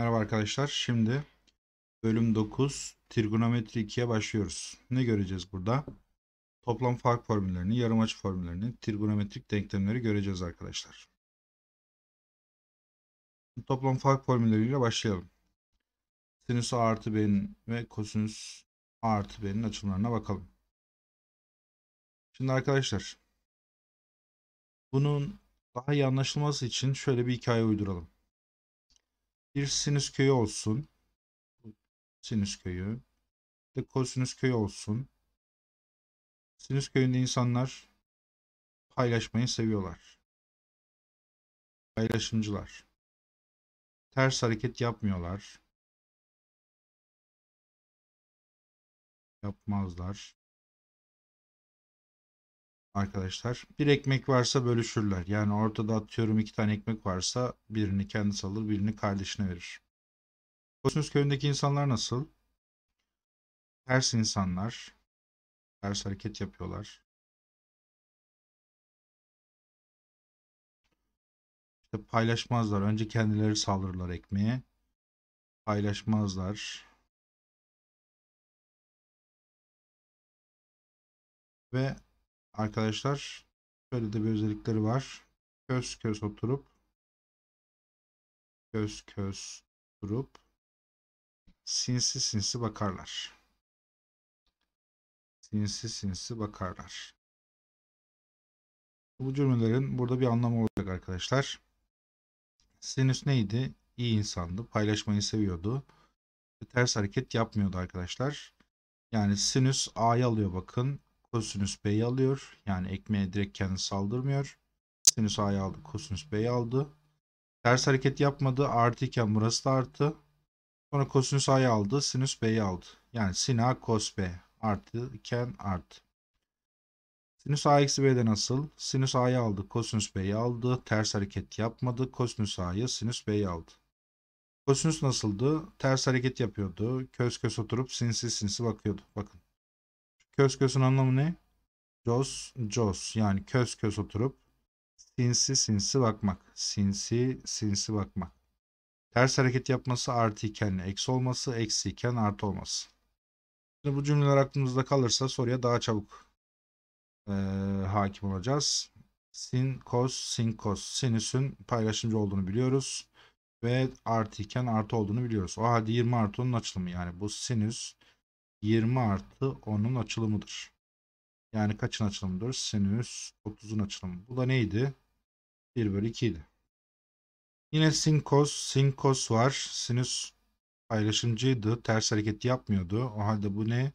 Merhaba arkadaşlar. Şimdi bölüm 9 trigonometri 2'ye başlıyoruz. Ne göreceğiz burada? Toplam fark formüllerini, yarım açı formüllerini, trigonometrik denklemleri göreceğiz arkadaşlar. Toplam fark formülleriyle başlayalım. Sinüs A artı B'nin ve kosinüs A artı B'nin açımlarına bakalım. Şimdi arkadaşlar bunun daha iyi anlaşılması için şöyle bir hikaye uyduralım. Bir sinüs köyü olsun. Sinüs köyü. Bir de kosinüs köyü olsun. Sinüs köyünde insanlar paylaşmayı seviyorlar. Paylaşımcılar. Ters hareket yapmıyorlar. Yapmazlar arkadaşlar. Bir ekmek varsa bölüşürler. Yani ortada atıyorum iki tane ekmek varsa birini kendisi alır birini kardeşine verir. Kosmos köyündeki insanlar nasıl? Ters insanlar. Ters hareket yapıyorlar. İşte paylaşmazlar. Önce kendileri saldırırlar ekmeği Paylaşmazlar. Ve arkadaşlar şöyle de bir özellikleri var. Köz köz oturup köz köz durup, sinsi sinsi bakarlar. Sinsi sinsi bakarlar. Bu cümlelerin burada bir anlamı olacak arkadaşlar. Sinüs neydi? İyi insandı. Paylaşmayı seviyordu. Ters hareket yapmıyordu arkadaşlar. Yani sinüs A'yı alıyor bakın. Kosinüs B'yi alıyor. Yani ekmeğe direkt kendisi saldırmıyor. Sinüs A'yı aldı. Kosinüs B'yi aldı. Ters hareket yapmadı. Artı iken burası da artı. Sonra kosinüs A'yı aldı. Sinüs B'yi aldı. Yani sin A kos B. Artı iken artı. Sinüs A eksi B'de nasıl? Sinüs A'yı aldı. Kosinüs B'yi aldı. Ters hareket yapmadı. Kosinüs A'yı sinüs B'yi aldı. Kosinüs nasıldı? Ters hareket yapıyordu. Köz köz oturup sinsi sinsi bakıyordu. Bakın. Kös kösün anlamı ne? Jos jos yani kös kös oturup sinsi sinsi bakmak. Sinsi sinsi bakmak. Ters hareket yapması artı iken eksi olması, eksi iken artı olması. Şimdi bu cümleler aklımızda kalırsa soruya daha çabuk e, hakim olacağız. Sin, kos, sin, kos. Sinüsün paylaşımcı olduğunu biliyoruz. Ve artı iken artı olduğunu biliyoruz. O halde 20 artı onun açılımı yani bu sinüs 20 artı 10'un açılımıdır. Yani kaçın açılımıdır? Sinüs 30'un açılımı. Bu da neydi? 1 bölü 2 idi. Yine sinkos, sinkos var. Sinüs paylaşımcıydı. Ters hareket yapmıyordu. O halde bu ne?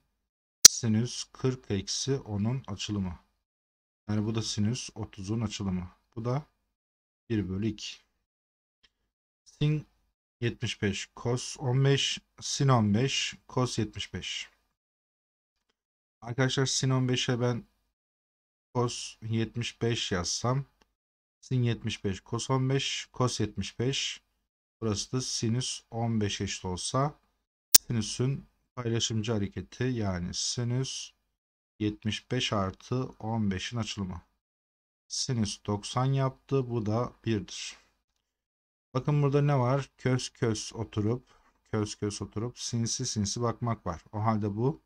Sinüs 40 eksi 10'un açılımı. Yani bu da sinüs 30'un açılımı. Bu da 1 bölü 2. Sin 75, cos 15, sin 15, cos 75. Arkadaşlar sin 15'e ben cos 75 yazsam sin 75 cos 15 cos 75 burası da sinüs 15 eşit olsa sinüsün paylaşımcı hareketi yani sinüs 75 artı 15'in açılımı. Sinüs 90 yaptı. Bu da 1'dir. Bakın burada ne var? kös kös oturup kös kös oturup sinsi sinsi bakmak var. O halde bu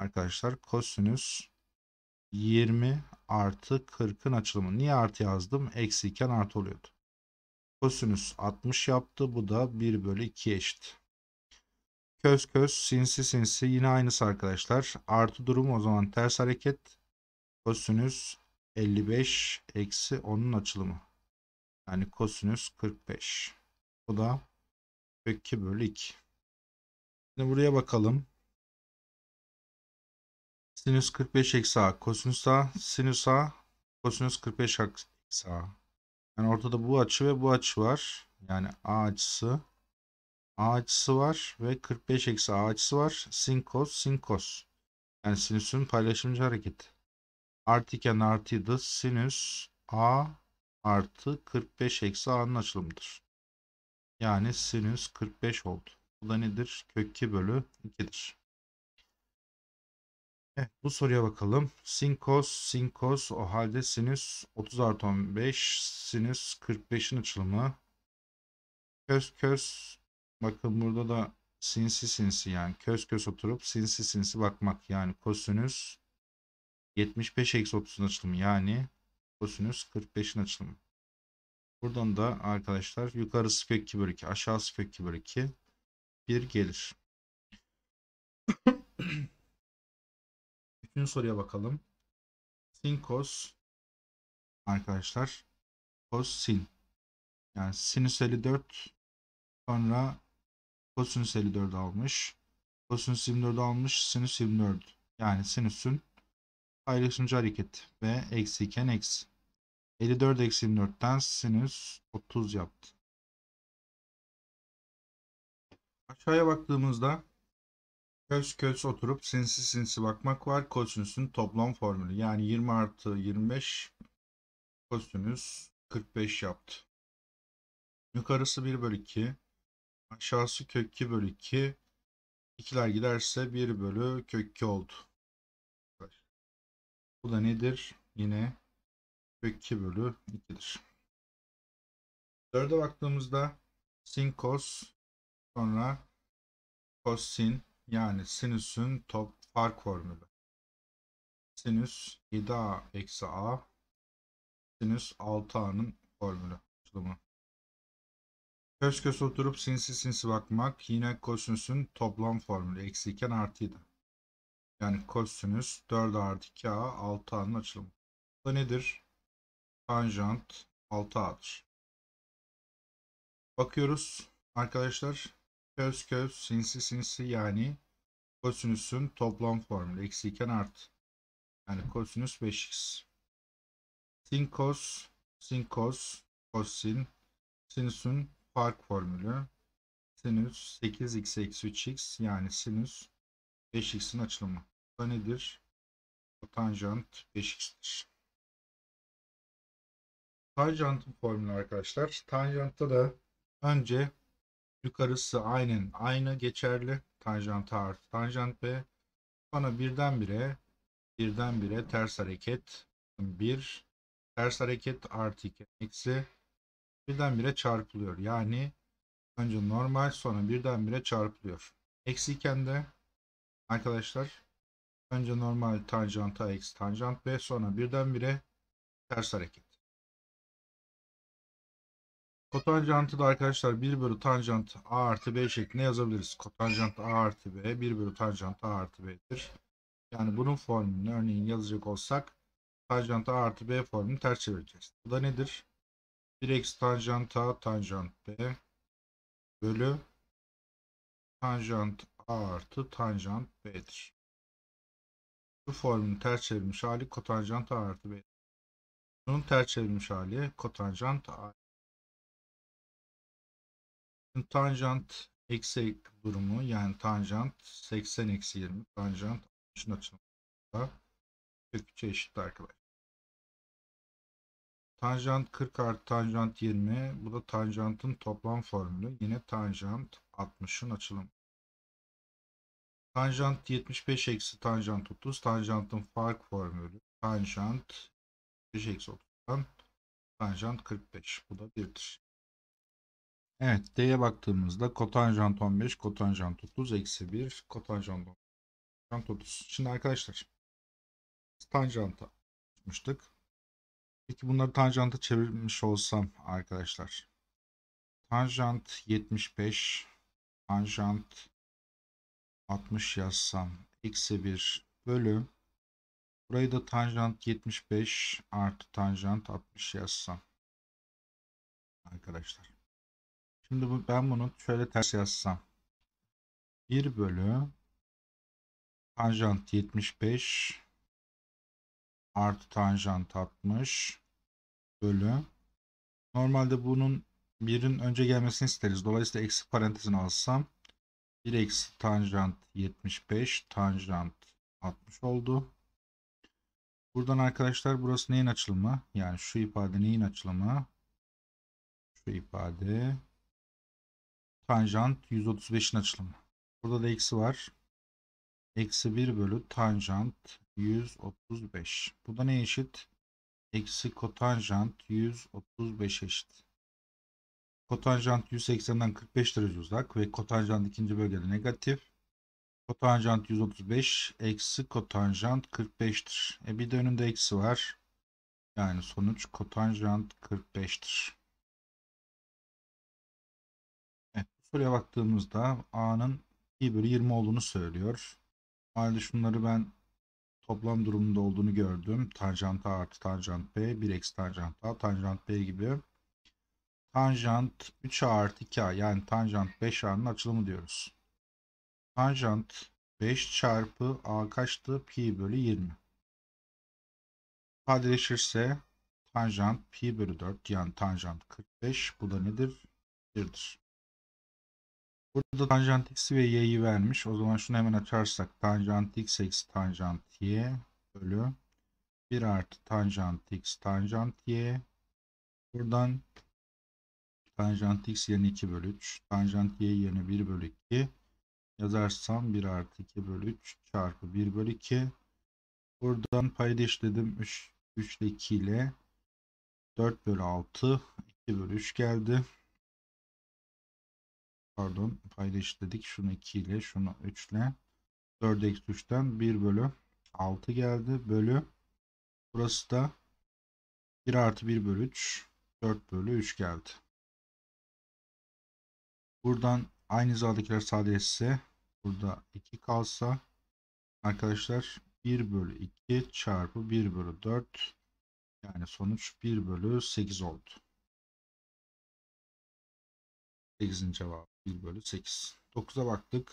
arkadaşlar kosinüs 20 artı 40'ın açılımı. Niye artı yazdım? Eksi iken artı oluyordu. Kosinüs 60 yaptı. Bu da 1 bölü 2 eşit. Köz köz sinsi sinsi yine aynısı arkadaşlar. Artı durumu o zaman ters hareket. Kosinüs 55 eksi 10'un açılımı. Yani kosinüs 45. Bu da 2 bölü 2. Şimdi buraya bakalım. Sinüs 45 eksi a. Kosinüs a. Sinüs a. Kosinüs 45 eksi a. Yani ortada bu açı ve bu açı var. Yani a açısı. A açısı var ve 45 eksi A açısı var. Sin kos, sin kos. Yani sinüsün paylaşımcı hareketi. Artıken artıydı. Sinüs A artı 45 eksi A'nın açılımıdır. Yani sinüs 45 oldu. Bu da nedir? Kök 2 bölü 2'dir. Heh, bu soruya bakalım. Sin cos, sin cos o halde sinüs 30 artı 15, sinüs 45'in açılımı. kös kös bakın burada da sinsi sinsi yani kös kös oturup sinsi sinsi bakmak yani kosinüs 75 eksi 30'un açılımı yani kosinüs 45'in açılımı. Buradan da arkadaşlar yukarısı kök 2 bölü 2 aşağısı kök 2 bölü 2 bir gelir. Üçüncü soruya bakalım. Sin cos arkadaşlar. Cos sin. Yani sinüs 54 sonra kosinüs 54 almış. Kosinüs 24 almış. Sinüs 24. Yani sinüsün paylaşımcı hareket ve eksi iken eksi. 54 eksi 24'ten sinüs 30 yaptı. Aşağıya baktığımızda Köz köz oturup sinsi sinsi bakmak var. Kosinüsün toplam formülü. Yani 20 artı 25 kosinüs 45 yaptı. Yukarısı 1 bölü 2. Aşağısı kök 2 bölü 2. İkiler giderse 1 bölü kök 2 oldu. Bu da nedir? Yine kök 2 bölü 2'dir. 4'e baktığımızda sin kos, sonra kos sin yani sinüsün top fark formülü. Sinüs 7a eksi a sinüs 6a'nın formülü. Tutulumu. Köş köşe oturup sinsi sinsi bakmak yine kosinüsün toplam formülü. Eksi iken artıydı. Yani kosinüs 4 artı 2a 6a'nın açılımı. Bu da nedir? Tanjant 6a'dır. Bakıyoruz arkadaşlar. Köz köz sinsi sinsi yani kosinüsün toplam formülü. Eksi iken art. Yani kosinüs 5x. Sin kos, sin kos, kosin, sinüsün fark formülü. Sinüs 8x eksi 3x yani sinüs 5x'in açılımı. Bu nedir? O tanjant 5x'tir. Tanjantın formülü arkadaşlar. Tanjantta da önce Yukarısı aynen aynı geçerli. Tanjant artı tanjant B. Bana birdenbire birdenbire ters hareket 1 ters hareket artı 2 eksi birdenbire çarpılıyor. Yani önce normal sonra birdenbire çarpılıyor. Eksi iken de arkadaşlar önce normal tanjant tanjanta eksi tanjant B sonra birdenbire ters hareket. Kotanjantı da arkadaşlar 1 bölü tanjant a artı b şeklinde yazabiliriz. Kotanjant a artı b 1 bölü tanjant a artı b'dir. Yani bunun formülünü örneğin yazacak olsak tanjant a artı b formülünü ters çevireceğiz. Bu da nedir? 1 eksi tanjant a tanjant b bölü tanjant a artı tanjant b'dir. Bu formülün ters çevirmiş hali kotanjant a artı b. Bunun ters çevirmiş hali kotanjant a tanjant eksi durumu yani tanjant 80 eksi 20 tanjant 60'ın açılımında kök 3'e eşit arkadaşlar. Tanjant 40 artı tanjant 20 bu da tanjantın toplam formülü yine tanjant 60'ın açılım Tanjant 75 eksi tanjant 30 tanjantın fark formülü tanjant 75 eksi 30'dan tanjant 45 bu da 1'dir. Evet D'ye baktığımızda kotanjant 15, kotanjant 30, eksi 1, kotanjant 30. Şimdi arkadaşlar tanjanta açmıştık. Peki bunları tanjanta çevirmiş olsam arkadaşlar. Tanjant 75, tanjant 60 yazsam eksi 1 bölü. Burayı da tanjant 75 artı tanjant 60 yazsam. Arkadaşlar. Şimdi bu, ben bunu şöyle ters yazsam. 1 bölü tanjant 75 artı tanjant 60 bölü normalde bunun birin önce gelmesini isteriz. Dolayısıyla eksi parantezini alsam 1 eksi tanjant 75 tanjant 60 oldu. Buradan arkadaşlar burası neyin açılımı? Yani şu ifade neyin açılımı? Şu ifade Tanjant 135'in açılımı. Burada da eksi var. Eksi 1 bölü tanjant 135. Bu da ne eşit? Eksi kotanjant 135 eşit. Kotanjant 180'den 45 derece uzak ve kotanjant ikinci bölgede negatif. Kotanjant 135 eksi kotanjant 45'tir. E bir de önünde eksi var. Yani sonuç kotanjant 45'tir. Şuraya baktığımızda A'nın 2 bölü 20 olduğunu söylüyor. Halde şunları ben toplam durumunda olduğunu gördüm. Tanjant A artı tanjant B, 1 eksi tanjant A, tanjant B gibi. Tanjant 3A artı 2A yani tanjant 5A'nın açılımı diyoruz. Tanjant 5 çarpı A kaçtı? Pi bölü 20. Padileşirse tanjant pi bölü 4 yani tanjant 45 bu da nedir? 1'dir. Burada tanjant x'i ve y'yi vermiş. O zaman şunu hemen açarsak tanjant x eksi tanjant y bölü 1 artı tanjant x tanjant y. Buradan tanjant x yerine 2 bölü 3. Tanjant y yerine 1 bölü 2. Yazarsam 1 artı 2 bölü 3 çarpı 1 bölü 2. Buradan payda işledim 3, 3 ile 2 ile 4 bölü 6 2 bölü 3 geldi pardon paylaş dedik. Şunu 2 ile şunu 3 ile 4 eksi 3'ten 1 bölü 6 geldi. Bölü burası da 1 artı 1 bölü 3 4 bölü 3 geldi. Buradan aynı hizadekiler sadeleşse burada 2 kalsa arkadaşlar 1 bölü 2 çarpı 1 bölü 4 yani sonuç 1 bölü 8 oldu. 8'in cevabı. 1 bölü 8. 9'a baktık.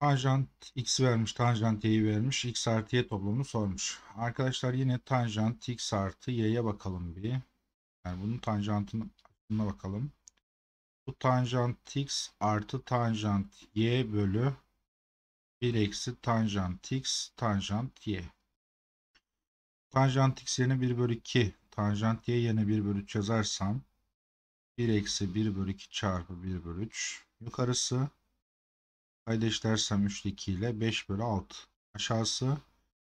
Tanjant x vermiş, tanjant y'yi vermiş. x artı y toplamını sormuş. Arkadaşlar yine tanjant x artı y'ye bakalım bir. Yani bunun tanjantına bakalım. Bu tanjant x artı tanjant y bölü 1 eksi tanjant x tanjant y. Tanjant x yerine 1 bölü 2, tanjant y yerine 1 bölü 3 yazarsam 1 eksi 1 bölü 2 çarpı 1 bölü 3. Yukarısı payda işlersem 3 2 ile 5 bölü 6. Aşağısı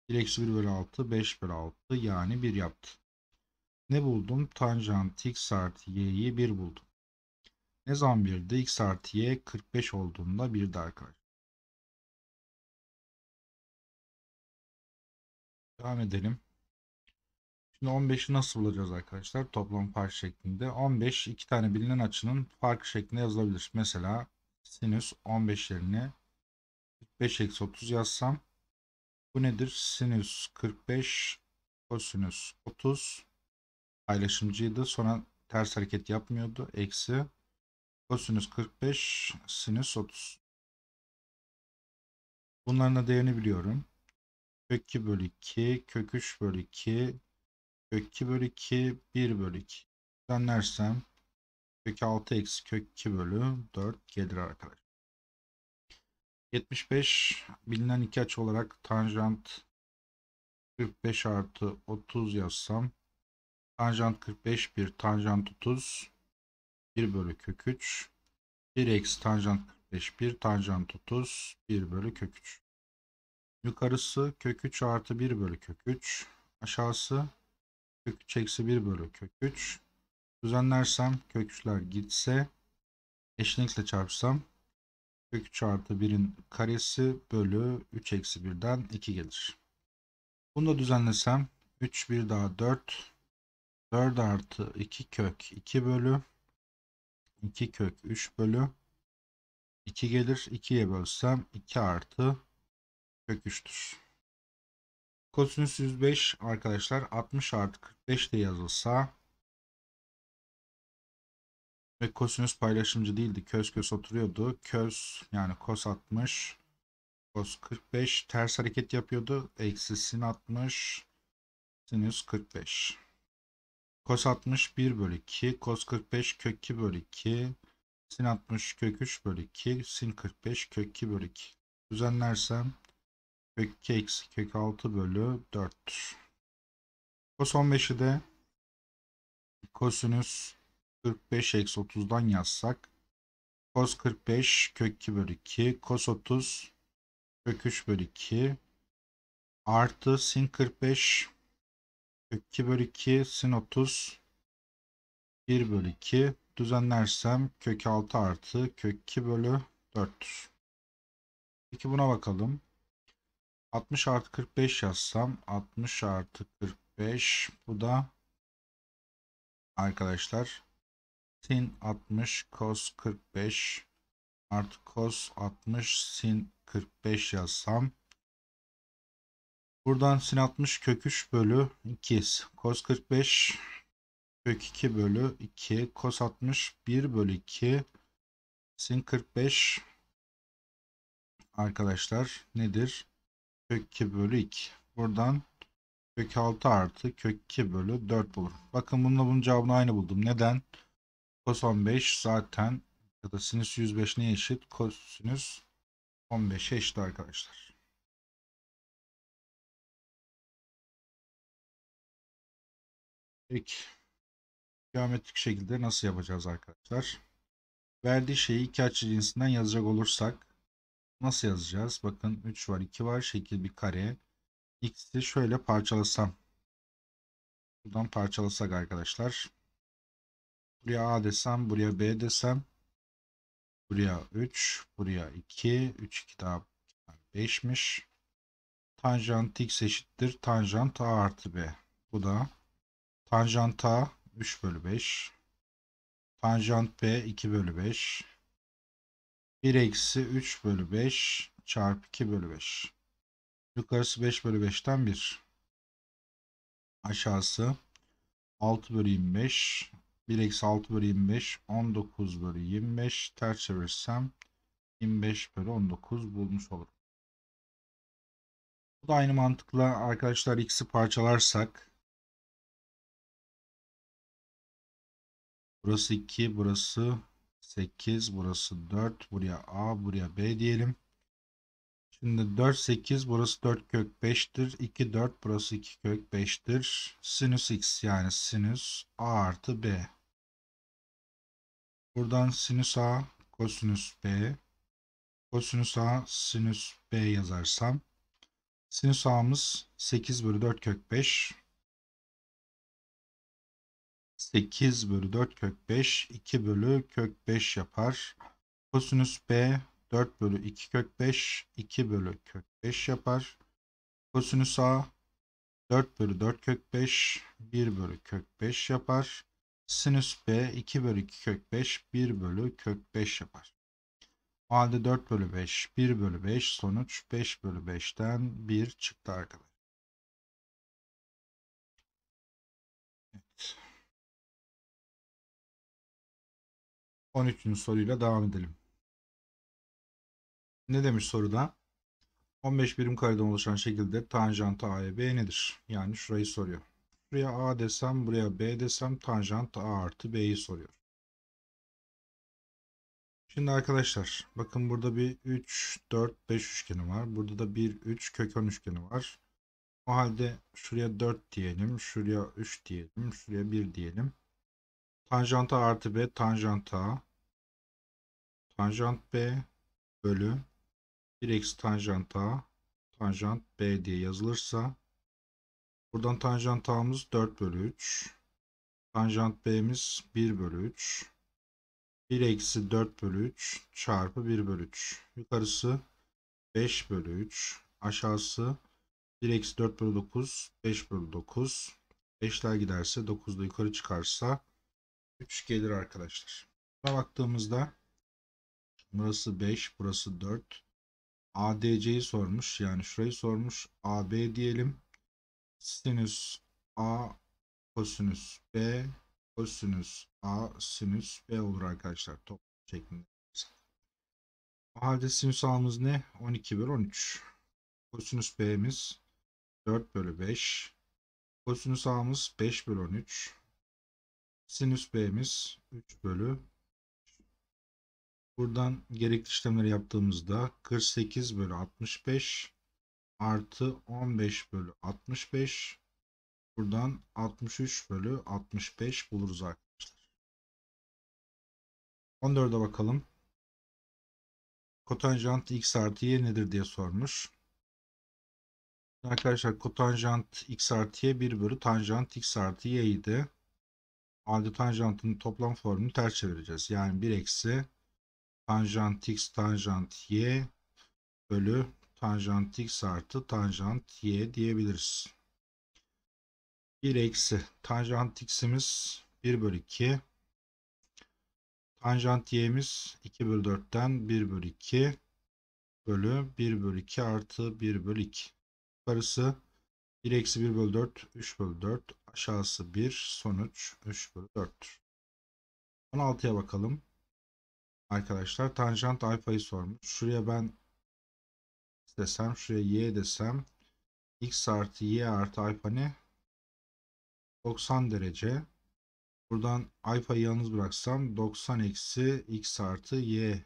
1 eksi 1 bölü 6 5 bölü 6 yani 1 yaptı. Ne buldum? Tanjant x artı y'yi 1 buldum. Ne zaman 1'di? x artı y 45 olduğunda 1'di arkadaşlar. Devam edelim. Şimdi 15'i nasıl bulacağız arkadaşlar? Toplam parça şeklinde. 15 iki tane bilinen açının farkı şeklinde yazılabilir. Mesela sinüs 15 yerine 5 eksi 30 yazsam bu nedir? Sinüs 45 kosinüs 30 paylaşımcıydı. Sonra ters hareket yapmıyordu. Eksi kosinüs 45 sinüs 30. Bunların da değerini biliyorum. Kök 2 bölü 2 kök 3 bölü 2 Kök 2 bölü 2 1 bölü 2. Düzenlersem kök 6 eksi kök 2 bölü 4 gelir arkadaşlar. 75 bilinen iki açı olarak tanjant 45 artı 30 yazsam tanjant 45 bir tanjant 30 1 bölü kök 3 1 eksi tanjant 45 1 tanjant 30 1 bölü kök 3 yukarısı kök 3 artı 1 bölü kök 3 aşağısı Kök 3 eksi 1 bölü kök 3. Düzenlersem kök 3'ler gitse eşlikle çarpsam kök 3 artı 1'in karesi bölü 3 eksi 1'den 2 gelir. Bunu da düzenlesem 3 1 daha 4 4 artı 2 kök 2 bölü 2 kök 3 bölü 2 gelir. 2'ye bölsem 2 artı kök 3'tür. Kosinüs 105 arkadaşlar 60 artı 45 de yazılsa ve kosinüs paylaşımcı değildi. Köz köz oturuyordu. Köz yani kos 60 kos 45 ters hareket yapıyordu. Eksi sin 60 sinüs 45 kos 60 1 bölü 2 kos 45 kök 2 bölü 2 sin 60 kök 3 bölü 2 sin 45 kök 2 bölü 2 düzenlersem Kök 2 kök 6 bölü 4. Kos 15'i de kosinüs 45 eksi 30'dan yazsak. Kos 45 kök 2 bölü 2. Kos 30 kök 3 bölü 2. Artı sin 45 kök 2 bölü 2 sin 30 1 bölü 2 düzenlersem kök 6 artı kök 2 bölü 4 Peki buna bakalım. 60 artı 45 yazsam 60 artı 45 bu da arkadaşlar sin 60 cos 45 artı cos 60 sin 45 yazsam buradan sin 60 kök 3 bölü 2 cos 45 kök 2 bölü 2 cos 60 1 bölü 2 sin 45 arkadaşlar nedir? kök 2 bölü 2. Buradan kök 6 artı kök 2 bölü 4 bulurum. Bakın bununla bunun cevabını aynı buldum. Neden? Kos 15 zaten ya da sinüs 105 neye eşit? Kosinüs 15'e eşit arkadaşlar. Peki. Geometrik şekilde nasıl yapacağız arkadaşlar? Verdiği şeyi iki açı cinsinden yazacak olursak Nasıl yazacağız? Bakın 3 var 2 var şekil bir kare. X'i şöyle parçalasam. Buradan parçalasak arkadaşlar. Buraya A desem buraya B desem. Buraya 3 buraya 2 3 2 daha 5'miş. Tanjant x eşittir tanjant A artı B. Bu da tanjant A 3 bölü 5. Tanjant B 2 bölü 5. 1 eksi 3 bölü 5 çarpı 2 bölü 5. Yukarısı 5 bölü 5'ten 1. Aşağısı 6 bölü 25. 1 eksi 6 bölü 25. 19 bölü 25. Ters çevirsem 25 bölü 19 bulmuş olurum. Bu da aynı mantıkla arkadaşlar x'i parçalarsak. Burası 2, burası 8 burası 4 buraya A buraya B diyelim. Şimdi 4 8 burası 4 kök 5'tir. 2 4 burası 2 kök 5'tir. Sinüs x yani sinüs A artı B. Buradan sinüs A kosinüs B. Kosinüs A sinüs B yazarsam. Sinüs A'mız 8 bölü 4 kök 5. 8 bölü 4 kök 5 2 bölü kök 5 yapar. Kosinüs B 4 bölü 2 kök 5 2 bölü kök 5 yapar. Kosinüs A 4 bölü 4 kök 5 1 bölü kök 5 yapar. Sinüs B 2 bölü 2 kök 5 1 bölü kök 5 yapar. O halde 4 bölü 5 1 bölü 5 sonuç 5 bölü 5'ten 1 çıktı arkadaşlar. 13. soruyla devam edelim. Ne demiş soruda? 15 birim kareden oluşan şekilde tanjant a'ya b nedir? Yani şurayı soruyor. Buraya a desem, buraya b desem tanjant a artı b'yi soruyor. Şimdi arkadaşlar bakın burada bir 3, 4, 5 üçgeni var. Burada da 1, 3 kök 10 üçgeni var. O halde şuraya 4 diyelim, şuraya 3 diyelim, şuraya 1 diyelim. Tanjant a artı b tanjant a Tanjant B bölü 1 eksi tanjant A tanjant B diye yazılırsa buradan tanjant A'mız 4 bölü 3 tanjant B'miz 1 bölü 3 1 eksi 4 bölü 3 çarpı 1 bölü 3 yukarısı 5 bölü 3 aşağısı 1 eksi 4 bölü 9 5 bölü 9 5'ler giderse 9'da yukarı çıkarsa 3 gelir arkadaşlar. Buna baktığımızda Burası 5, burası 4. ADC'yi sormuş. Yani şurayı sormuş. AB diyelim. Sinüs A kosinüs B kosinüs A sinüs B olur arkadaşlar. Top şeklinde. O halde sinüs A'mız ne? 12 bölü 13. Kosinüs B'miz 4 bölü 5. Kosinüs A'mız 5 bölü 13. Sinüs B'miz 3 bölü Buradan gerekli işlemleri yaptığımızda 48 bölü 65 artı 15 bölü 65 buradan 63 bölü 65 buluruz arkadaşlar. 14'e bakalım. Kotanjant x artı y nedir diye sormuş. Arkadaşlar kotanjant x artı y 1 bölü tanjant x artı y idi. Halde tanjantın toplam formunu ters çevireceğiz. Yani 1 eksi tanjant x tanjant y bölü tanjant x artı tanjant y diyebiliriz. 1 eksi tanjant x'imiz 1 bölü 2. Tanjant y'miz 2 bölü 4'ten 1 bölü 2 bölü 1 bölü 2 artı 1 bölü 2. Yukarısı 1 eksi 1 bölü 4 3 bölü 4 aşağısı 1 sonuç 3 bölü 4'tür. 16'ya bakalım arkadaşlar tanjant alfayı sormuş. Şuraya ben desem şuraya y desem x artı y artı alfa ne? 90 derece. Buradan alfayı yalnız bıraksam 90 eksi x artı y.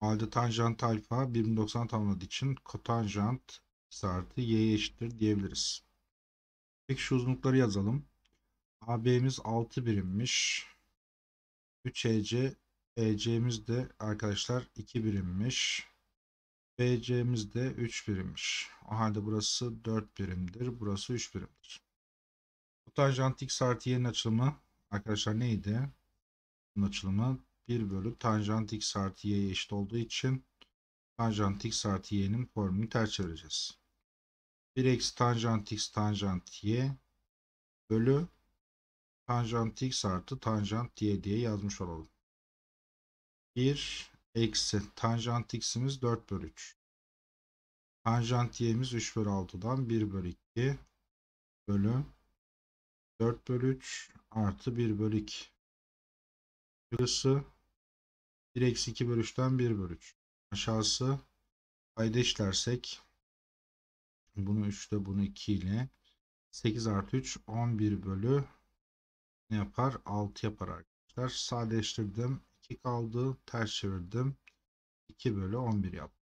Halde tanjant alfa 1090 tamamladığı için kotanjant x artı y eşittir diyebiliriz. Peki şu uzunlukları yazalım. AB'miz 6 birimmiş. 3 EC EC'miz de arkadaşlar 2 birimmiş. BC'miz de 3 birimmiş. O halde burası 4 birimdir. Burası 3 birimdir. Bu tanjant x artı y'nin açılımı arkadaşlar neydi? Bunun açılımı 1 bölü tanjant x artı y'ye eşit olduğu için tanjant x artı y'nin formülünü ters çevireceğiz. 1 eksi tanjant x tanjant y bölü tanjant x artı tanjant y diye yazmış olalım. 1 eksi tanjant x'imiz 4 bölü 3. Tanjant y'imiz 3 bölü 6'dan 1 bölü 2 bölü 4 bölü 3 artı 1 bölü 2. Burası 1 eksi 2 bölü 3'ten 1 bölü 3. Aşağısı payda işlersek bunu 3 ile bunu 2 ile 8 artı 3 11 bölü ne yapar? 6 yapar arkadaşlar. Sadeleştirdim. 2 kaldı. Ters çevirdim. 2 bölü 11 yaptım.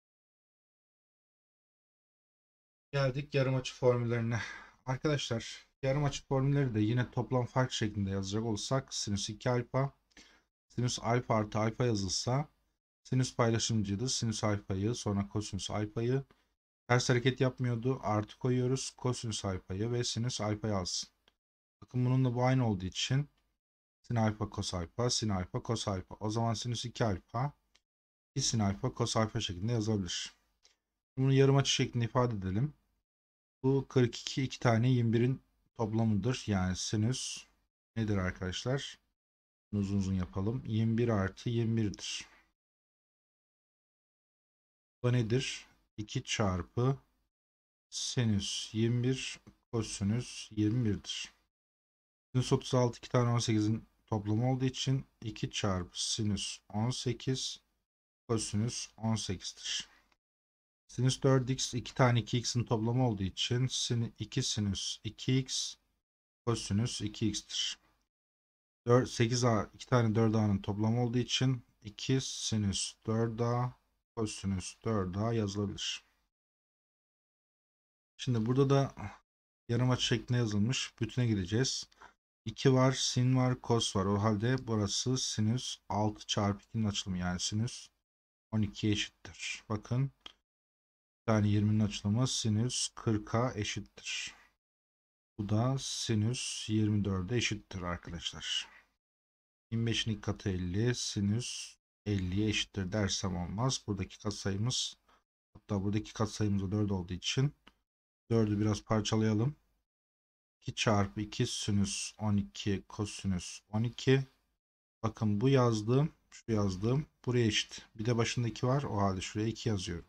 Geldik yarım açı formüllerine. Arkadaşlar yarım açı formülleri de yine toplam fark şeklinde yazacak olsak sinüs 2 alfa sinüs alfa artı alfa yazılsa sinüs paylaşımcıydı. Sinüs alfayı sonra kosinüs alfayı ters hareket yapmıyordu. Artı koyuyoruz kosinüs alfayı ve sinüs alfayı alsın. Bakın bununla bu aynı olduğu için Sin alfa kos alfa, sin alfa kos alfa. O zaman sinüs 2 alfa, 2 sin alfa kos alfa şeklinde yazabilir. Bunu yarım açı şeklinde ifade edelim. Bu 42 iki tane 21'in toplamıdır. Yani sinüs nedir arkadaşlar? Bunu uzun uzun yapalım. 21 artı 21'dir. Bu nedir? 2 çarpı sinüs 21 kosinüs 21'dir. Sinüs 36 2 tane 18'in toplam olduğu için 2 çarpı sinüs 18 kosinüs 18'tir. Sinüs 4x 2 tane 2x'in toplamı olduğu için 2 sinüs 2x kosinüs 2x'tir. 4, 8a 2 tane 4a'nın toplamı olduğu için 2 sinüs 4a kosinüs 4a yazılabilir. Şimdi burada da yarım açı şeklinde yazılmış. Bütüne gideceğiz. 2 var, sin var, kos var. O halde burası sinüs 6 çarpı 2'nin açılımı yani sinüs 12 eşittir. Bakın yani 20'nin açılımı sinüs 40'a eşittir. Bu da sinüs 24'e eşittir arkadaşlar. 25'in ilk katı 50, sinüs 50'ye eşittir dersem olmaz. Buradaki katsayımız hatta buradaki katsayımız 4 olduğu için 4'ü biraz parçalayalım. 2 çarpı 2 sinüs 12 kosinüs 12. Bakın bu yazdığım, şu yazdığım buraya eşit. Bir de başında 2 var. O halde şuraya 2 yazıyorum.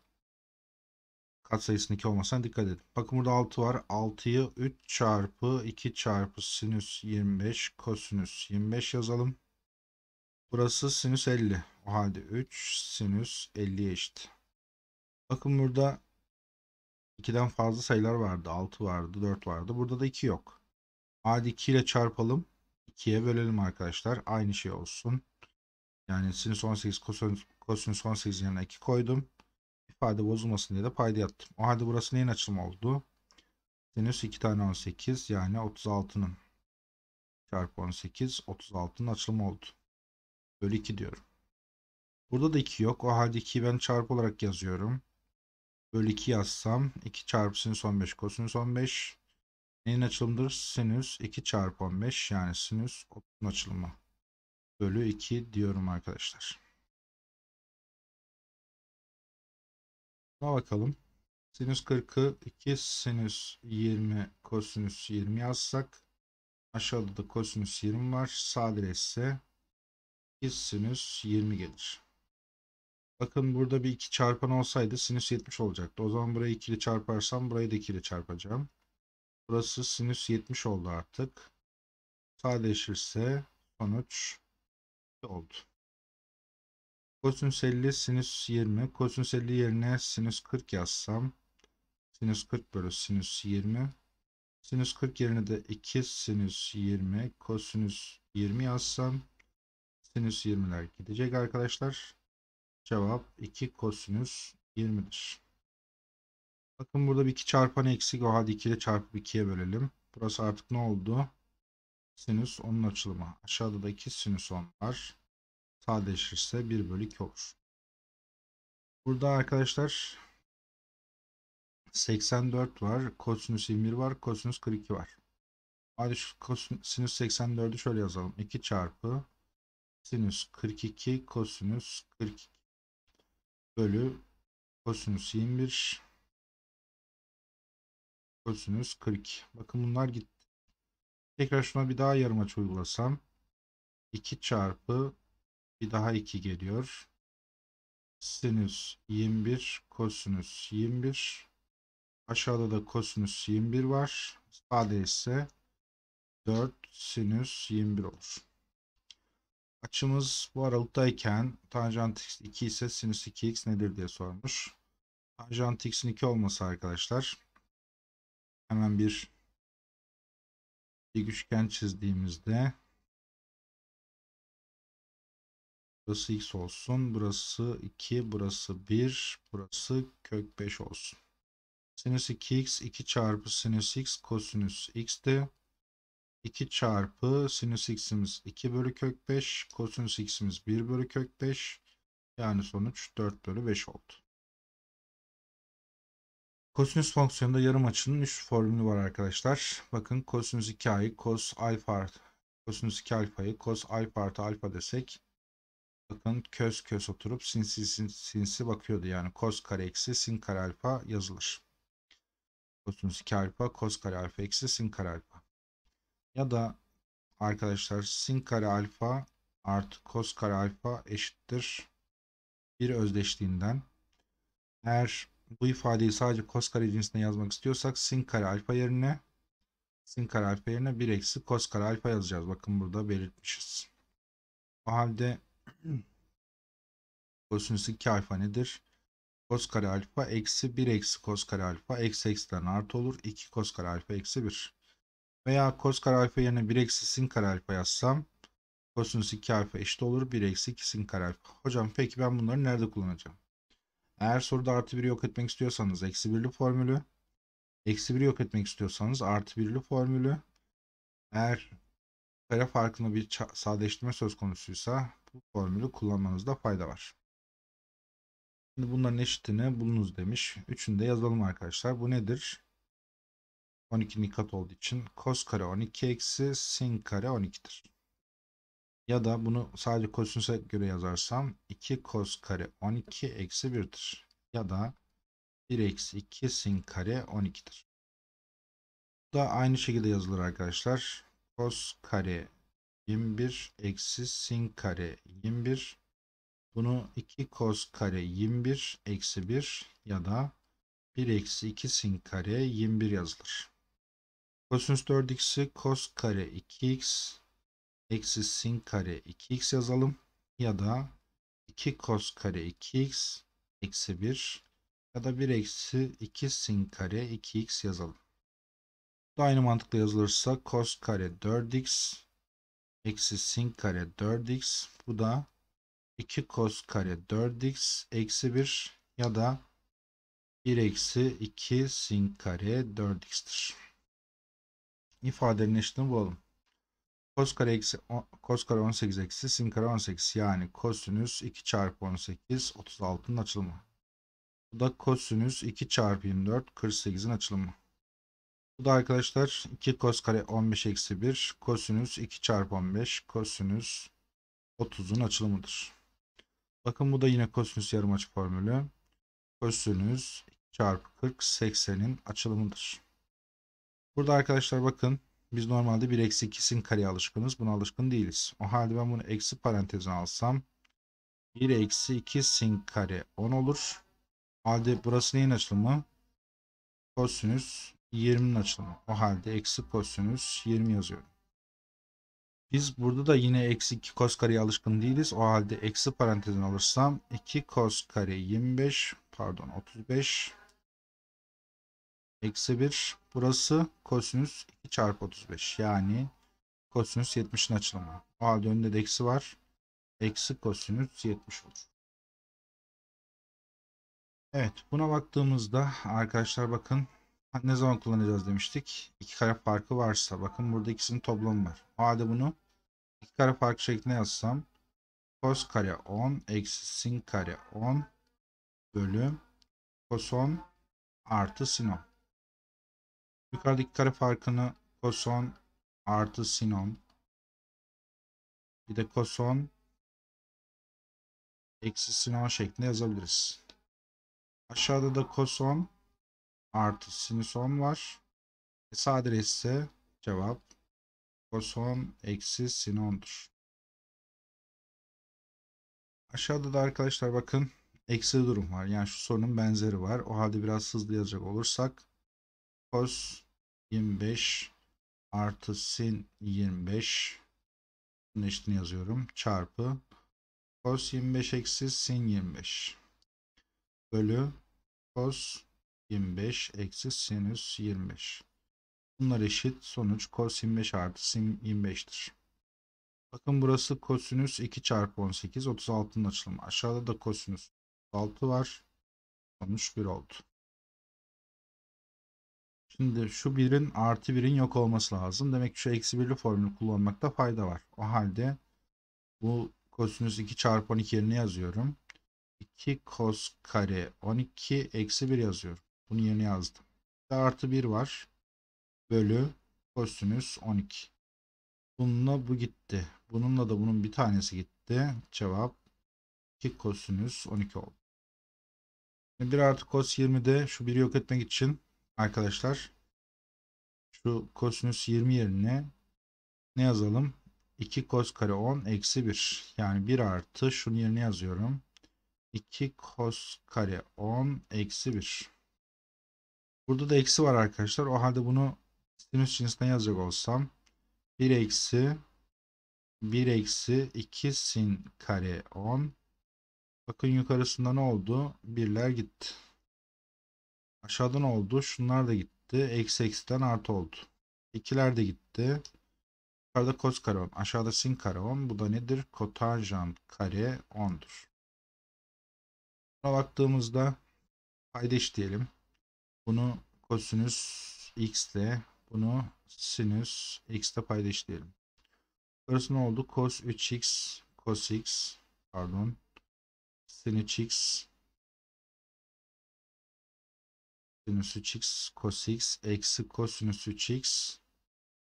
Kat sayısının 2 olmasına dikkat edin. Bakın burada 6 var. 6'yı 3 çarpı 2 çarpı sinüs 25 kosinüs 25 yazalım. Burası sinüs 50. O halde 3 sinüs 50'ye eşit. Bakın burada 2'den fazla sayılar vardı. 6 vardı, 4 vardı. Burada da 2 yok. Hadi 2 ile çarpalım. 2'ye bölelim arkadaşlar. Aynı şey olsun. Yani sin 18 kosin kosinüs 18 yerine 2 koydum. İfade bozulmasın diye de payda yattım. O halde burası neyin açılımı oldu? Sinüs 2 tane 18 yani 36'nın çarpı 18 36'nın açılımı oldu. Bölü 2 diyorum. Burada da 2 yok. O halde 2'yi ben çarpı olarak yazıyorum bölü 2 yazsam 2 çarpı sinüs 15 kosinüs 15 neyin açılımıdır? Sinüs 2 çarpı 15 yani sinüs 30'un açılımı bölü 2 diyorum arkadaşlar. Buna bakalım. Sinüs 40'ı 2 sinüs 20 kosinüs 20 yazsak aşağıda da kosinüs 20 var. Sadece ise 2 sinüs 20 gelir. Bakın burada bir iki çarpan olsaydı sinüs 70 olacaktı. O zaman burayı ikili çarparsam burayı da ikili çarpacağım. Burası sinüs 70 oldu artık. Sadeleşirse sonuç oldu. Kosinüs 50 sinüs 20. Kosinüs 50 yerine sinüs 40 yazsam. Sinüs 40 bölü sinüs 20. Sinüs 40 yerine de 2 sinüs 20. Kosinüs 20 yazsam. Sinüs 20'ler gidecek arkadaşlar. Cevap 2 kosinüs 20'dir. Bakın burada bir 2 çarpan eksik. O halde 2 ile çarpıp 2'ye bölelim. Burası artık ne oldu? Sinüs onun açılımı. Aşağıda da 2 sinüs 10 var. Sadeleşirse 1 bölü 2 olur. Burada arkadaşlar 84 var. Kosinüs 21 var. Kosinüs 42 var. Hadi şu sinüs 84'ü şöyle yazalım. 2 çarpı sinüs 42 kosinüs 42 bölü kosinüs 21 kosinüs 40. Bakın bunlar gitti. Tekrar şuna bir daha yarım açı uygulasam 2 çarpı bir daha 2 geliyor. Sinüs 21 kosinüs 21 aşağıda da kosinüs 21 var. Sadece ise 4 sinüs 21 olur. Açımız bu aralıktayken tanjant x 2 ise sinüs 2x nedir diye sormuş. Tanjant x'in 2 olması arkadaşlar. Hemen bir dik üçgen çizdiğimizde burası x olsun. Burası 2, burası 1, burası kök 5 olsun. Sinüs 2x 2 çarpı sinüs x kosinüs x'ti. 2 çarpı sinüs x'imiz 2 bölü kök 5. Kosinüs x'imiz 1 bölü kök 5. Yani sonuç 4 bölü 5 oldu. Kosinüs fonksiyonunda yarım açının 3 formülü var arkadaşlar. Bakın kosinüs 2a'yı kos alfa artı kosinüs 2 alfayı kos alfa artı alfa desek bakın kös kös oturup sinsi sinsi, sinsi bakıyordu. Yani kos kare eksi sin kare alfa yazılır. Kosinüs 2 alfa kos kare alfa eksi sin kare alfa. Ya da arkadaşlar sin kare alfa artı cos kare alfa eşittir bir özdeşliğinden. Eğer bu ifadeyi sadece cos kare cinsine yazmak istiyorsak sin kare alfa yerine sin kare alfa yerine 1 eksi cos kare alfa yazacağız. Bakın burada belirtmişiz. O halde kosinüs 2 alfa nedir? Cos kare alfa eksi 1 eksi cos kare alfa eksi eksiden artı olur. 2 cos kare alfa eksi 1. Veya cos kare alfa yerine 1 eksi sin kare alfa yazsam kosinüs 2 alfa eşit olur. 1 eksi 2 sin kare alfa. Hocam peki ben bunları nerede kullanacağım? Eğer soruda artı 1'i yok etmek istiyorsanız eksi 1'li formülü. Eksi 1'i yok etmek istiyorsanız artı 1'li formülü. Eğer kare farkında bir sadeleştirme söz konusuysa bu formülü kullanmanızda fayda var. Şimdi bunların eşitini bulunuz demiş. Üçünü de yazalım arkadaşlar. Bu nedir? 12 nikat olduğu için cos kare 12 eksi sin kare 12'dir. Ya da bunu sadece cos'unuza göre yazarsam 2 cos kare 12 eksi 1'dir. Ya da 1 eksi 2 sin kare 12'dir. Bu da aynı şekilde yazılır arkadaşlar. Cos kare 21 eksi sin kare 21. Bunu 2 cos kare 21 eksi 1 ya da 1 eksi 2 sin kare 21 yazılır. Kosinüs 4x'i kos kare 2x eksi sin kare 2x yazalım. Ya da 2 kos kare 2x eksi 1 ya da 1 eksi 2 sin kare 2x yazalım. Bu da aynı mantıkla yazılırsa kos kare 4x eksi sin kare 4x bu da 2 kos kare 4x eksi 1 ya da 1 eksi 2 sin kare 4x'tir ifadenin eşitini bulalım. Cos kare, eksi, cos kare 18 eksi sin kare 18 yani kosinüs 2 çarpı 18 36'nın açılımı. Bu da kosinüs 2 çarpı 24 48'in açılımı. Bu da arkadaşlar 2 cos kare 15 eksi 1 kosinüs 2 çarpı 15 kosinüs 30'un açılımıdır. Bakın bu da yine kosinüs yarımaçı formülü. Kosinüs çarpı 40 80'in açılımıdır. Burada arkadaşlar bakın biz normalde 1 eksi 2'sin kareye alışkınız. Buna alışkın değiliz. O halde ben bunu eksi parantezine alsam 1 eksi 2 sin kare 10 olur. Halde burası neyin açılımı? Kosinüs 20'nin açılımı. O halde eksi kosinüs 20 yazıyorum. Biz burada da yine eksi 2 kos kareye alışkın değiliz. O halde eksi parantezin alırsam 2 kos kare 25 pardon 35 Eksi 1. Burası kosinüs 2 çarpı 35. Yani kosinüs 70'in açılımı. O halde önünde de eksi var. Eksi kosinüs 70 olur. Evet buna baktığımızda arkadaşlar bakın ne zaman kullanacağız demiştik. iki kare farkı varsa bakın burada ikisinin toplamı var. O halde bunu iki kare farkı şeklinde yazsam kos kare 10 eksi sin kare 10 bölü cos 10 artı sin 10. Yukarıdaki kare farkını koson artı sinon. Bir de koson eksi sinon şeklinde yazabiliriz. Aşağıda da koson artı sinüson var. E, sadece ise cevap koson eksi sinondur. Aşağıda da arkadaşlar bakın eksi durum var. Yani şu sorunun benzeri var. O halde biraz hızlı yazacak olursak cos 25 artı sin 25 bunun eşitini yazıyorum çarpı cos 25 eksi sin 25 bölü cos 25 eksi sinüs 25 bunlar eşit sonuç cos 25 artı sin 25'tir bakın burası kosinüs 2 çarpı 18 36'nın açılımı aşağıda da kosinüs 6 var sonuç 1 oldu Şimdi şu birin artı birin yok olması lazım. Demek ki şu eksi birli formülü kullanmakta fayda var. O halde bu kosinüs 2 çarpı 12 yerine yazıyorum. 2 kos kare 12 eksi 1 yazıyorum. Bunun yerine yazdım. Bir artı 1 var. Bölü kosinüs 12. Bununla bu gitti. Bununla da bunun bir tanesi gitti. Cevap 2 kosinüs 12 oldu. 1 artı kos 20'de şu 1'i yok etmek için arkadaşlar şu kosinüs 20 yerine ne yazalım? 2 kos kare 10 eksi 1. Yani 1 artı şunun yerine yazıyorum. 2 kos kare 10 eksi 1. Burada da eksi var arkadaşlar. O halde bunu sinüs cinsine yazacak olsam 1 eksi 1 eksi 2 sin kare 10 Bakın yukarısında ne oldu? Birler gitti. Aşağıdan oldu. Şunlar da gitti. Eksi eksiden artı oldu. İkiler de gitti. Yukarıda kos kare 10. Aşağıda sin kare 10. Bu da nedir? Kotanjant kare 10'dur. Buna baktığımızda paydaş diyelim. Bunu kosinüs x ile bunu sinüs x ile paydaş diyelim. Burası ne oldu? Cos 3x cos x pardon sin 3x sinüs 3x cos x eksi kosinüs 3x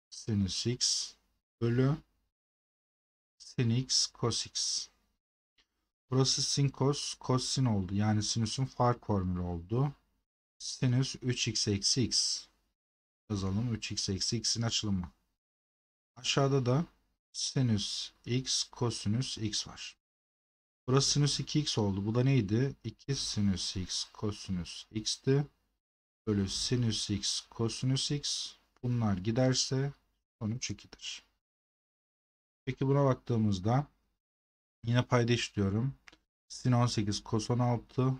sinüs x bölü sin x cos x. Burası sin cos, cos sin oldu. Yani sinüsün fark formülü oldu. Sinüs 3x eksi x. Yazalım 3x eksi x'in açılımı. Aşağıda da sinüs x kosinüs x var. Burası sinüs 2x oldu. Bu da neydi? 2 sinüs x kosinüs x'ti bölü sinüs x kosinüs x bunlar giderse sonuç 2'dir. Peki buna baktığımızda yine payda işliyorum. Sin 18 kos 16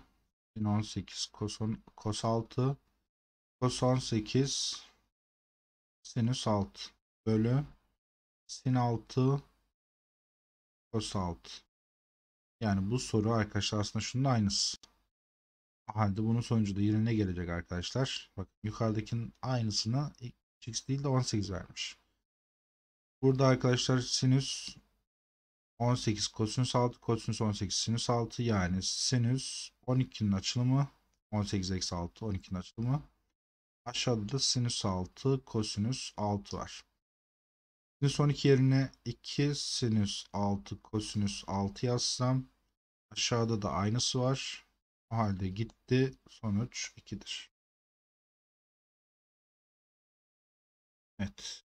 sin 18 kos, on, kos 6 kos 18 sinüs 6 bölü sin 6 kos 6. Yani bu soru arkadaşlar aslında şunun aynısı halde bunun sonucu da yerine gelecek arkadaşlar. Bak yukarıdakinin aynısına x değil de 18 vermiş. Burada arkadaşlar sinüs 18 kosinüs 6 kosinüs 18 sinüs 6 yani sinüs 12'nin açılımı 18 eksi 6 12'nin açılımı aşağıda da sinüs 6 kosinüs 6 var. Sinüs 12 yerine 2 sinüs 6 kosinüs 6 yazsam aşağıda da aynısı var. O halde gitti. Sonuç 2'dir. Evet.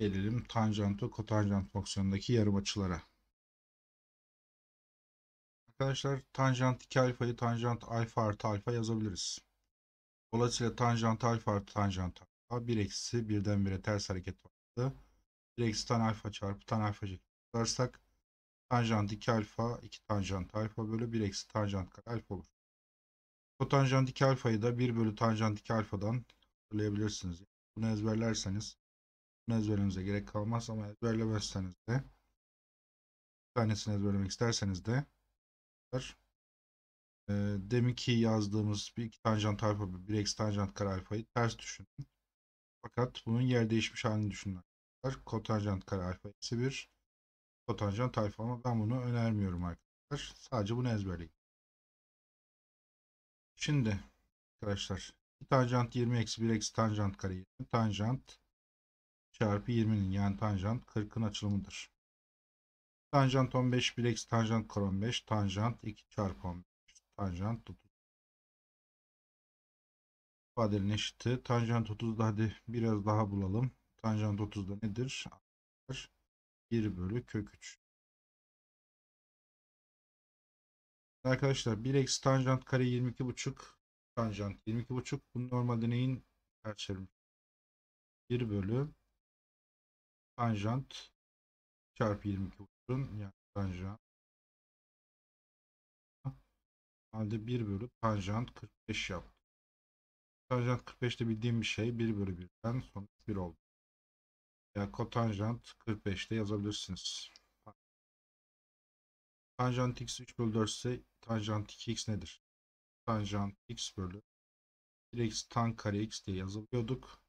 Gelelim tanjantı kotanjant fonksiyonundaki yarım açılara. Arkadaşlar tanjant 2 alfayı tanjant alfa artı alfa yazabiliriz. Dolayısıyla tanjant alfa artı tanjant alfa 1 eksi 1'den 1'e ters hareket vardı. 1 eksi tan alfa çarpı tan alfa tutarsak tanjant 2 alfa 2 tanjant alfa bölü 1 eksi tanjant alfa olur. Kotanjant 2 alfayı da 1 bölü tanjant 2 alfadan hatırlayabilirsiniz. Bunu ezberlerseniz bunu ezberlemenize gerek kalmaz ama ezberlemezseniz de bir tanesini ezberlemek isterseniz de e, ki yazdığımız bir iki tanjant alfa bir eksi tanjant kare alfayı ters düşünün. Fakat bunun yer değişmiş halini düşünün arkadaşlar. Kotanjant kare alfa eksi bir kotanjant alfa ama ben bunu önermiyorum arkadaşlar. Sadece bunu ezberleyin. Şimdi arkadaşlar tanjant 20 eksi 1 eksi tanjant kare 20 tanjant çarpı 20'nin yani tanjant 40'ın açılımıdır. Tanjant 15 1 eksi tanjant kare 15 tanjant 2 çarpı 15 tanjant 30 ifadenin eşiti. Tanjant 30'da hadi biraz daha bulalım. Tanjant 30'da nedir? 1 bölü kök 3. Arkadaşlar 1 eksi tanjant kare 22.5 buçuk tanjant 22 buçuk bu normalde neyin karşılığı 1 bölü tanjant çarpı 22 buçukun yani tanjant halde 1 bölü tanjant 45 yaptı. Tanjant 45'te bildiğim bir şey 1 bölü 1'den sonuç 1 oldu. Yani kotanjant 45'te yazabilirsiniz. Tanjant x 3 bölü 4 ise tanjant 2x nedir? Tanjant x bölü 1x tan kare x diye yazabiliyorduk.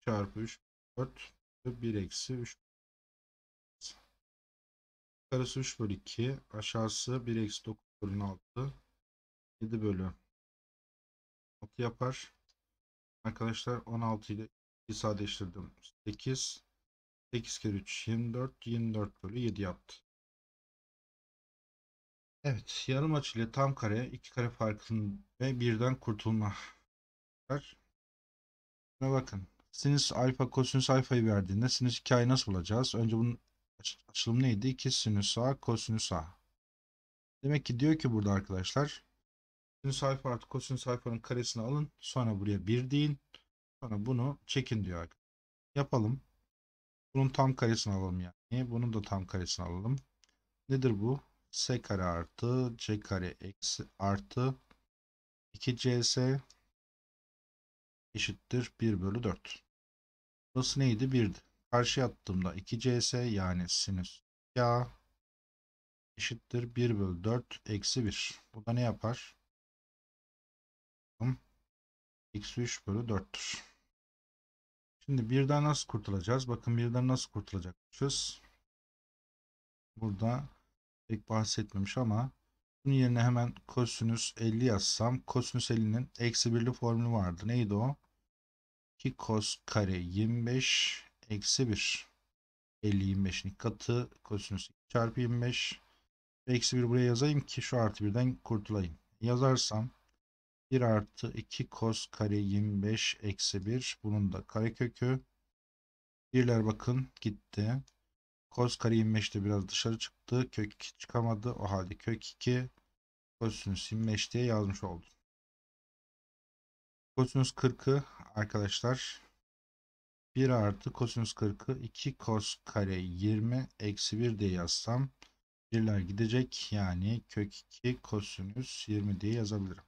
Çarpı 3 4 1 eksi 3 karesi 3 bölü 2. Aşağısı 1 eksi 9 bölü 6. 7 bölü 6 yapar. Arkadaşlar 16 ile 2 sadeleştirdim. 8. 8 kere 3 24. 24 bölü 7 yaptı. Evet yarım açı ile tam kare iki kare farkını ve birden kurtulma. Şuna bakın. Sinüs alfa kosinüs alfayı verdiğinde sinüs 2a'yı nasıl bulacağız? Önce bunun açılımı neydi? 2 sinüs a kosinüs a. Demek ki diyor ki burada arkadaşlar sinüs alfa artı kosinüs alfanın karesini alın. Sonra buraya 1 deyin. Sonra bunu çekin diyor arkadaşlar. Yapalım. Bunun tam karesini alalım yani. Bunun da tam karesini alalım. Nedir bu? S kare artı C kare eksi artı 2CS eşittir 1 bölü 4. Burası neydi? 1'di. Karşıya attığımda 2CS yani sinüs ya eşittir 1 bölü 4 eksi 1. Bu da ne yapar? X 3 bölü 4'tür. Şimdi birden nasıl kurtulacağız? Bakın birden nasıl kurtulacakmışız? Burada pek bahsetmemiş ama bunun yerine hemen kosinüs 50 yazsam kosinüs 50'nin eksi birli formülü vardı. Neydi o? 2 kos kare 25 eksi 1 50 25'in katı kosinüs çarpı 25 eksi 1 buraya yazayım ki şu artı birden kurtulayım. Yazarsam 1 artı 2 kos kare 25 eksi 1 bunun da kare kökü. Birler bakın gitti. Kos kare 25'te biraz dışarı çıktı. Kök 2 çıkamadı. O halde kök 2 kosinüs 25 diye yazmış oldum. Kosinüs 40'ı arkadaşlar 1 artı kosinüs 40'ı 2 kos kare 20 eksi 1 diye yazsam birler gidecek. Yani kök 2 kosinüs 20 diye yazabilirim.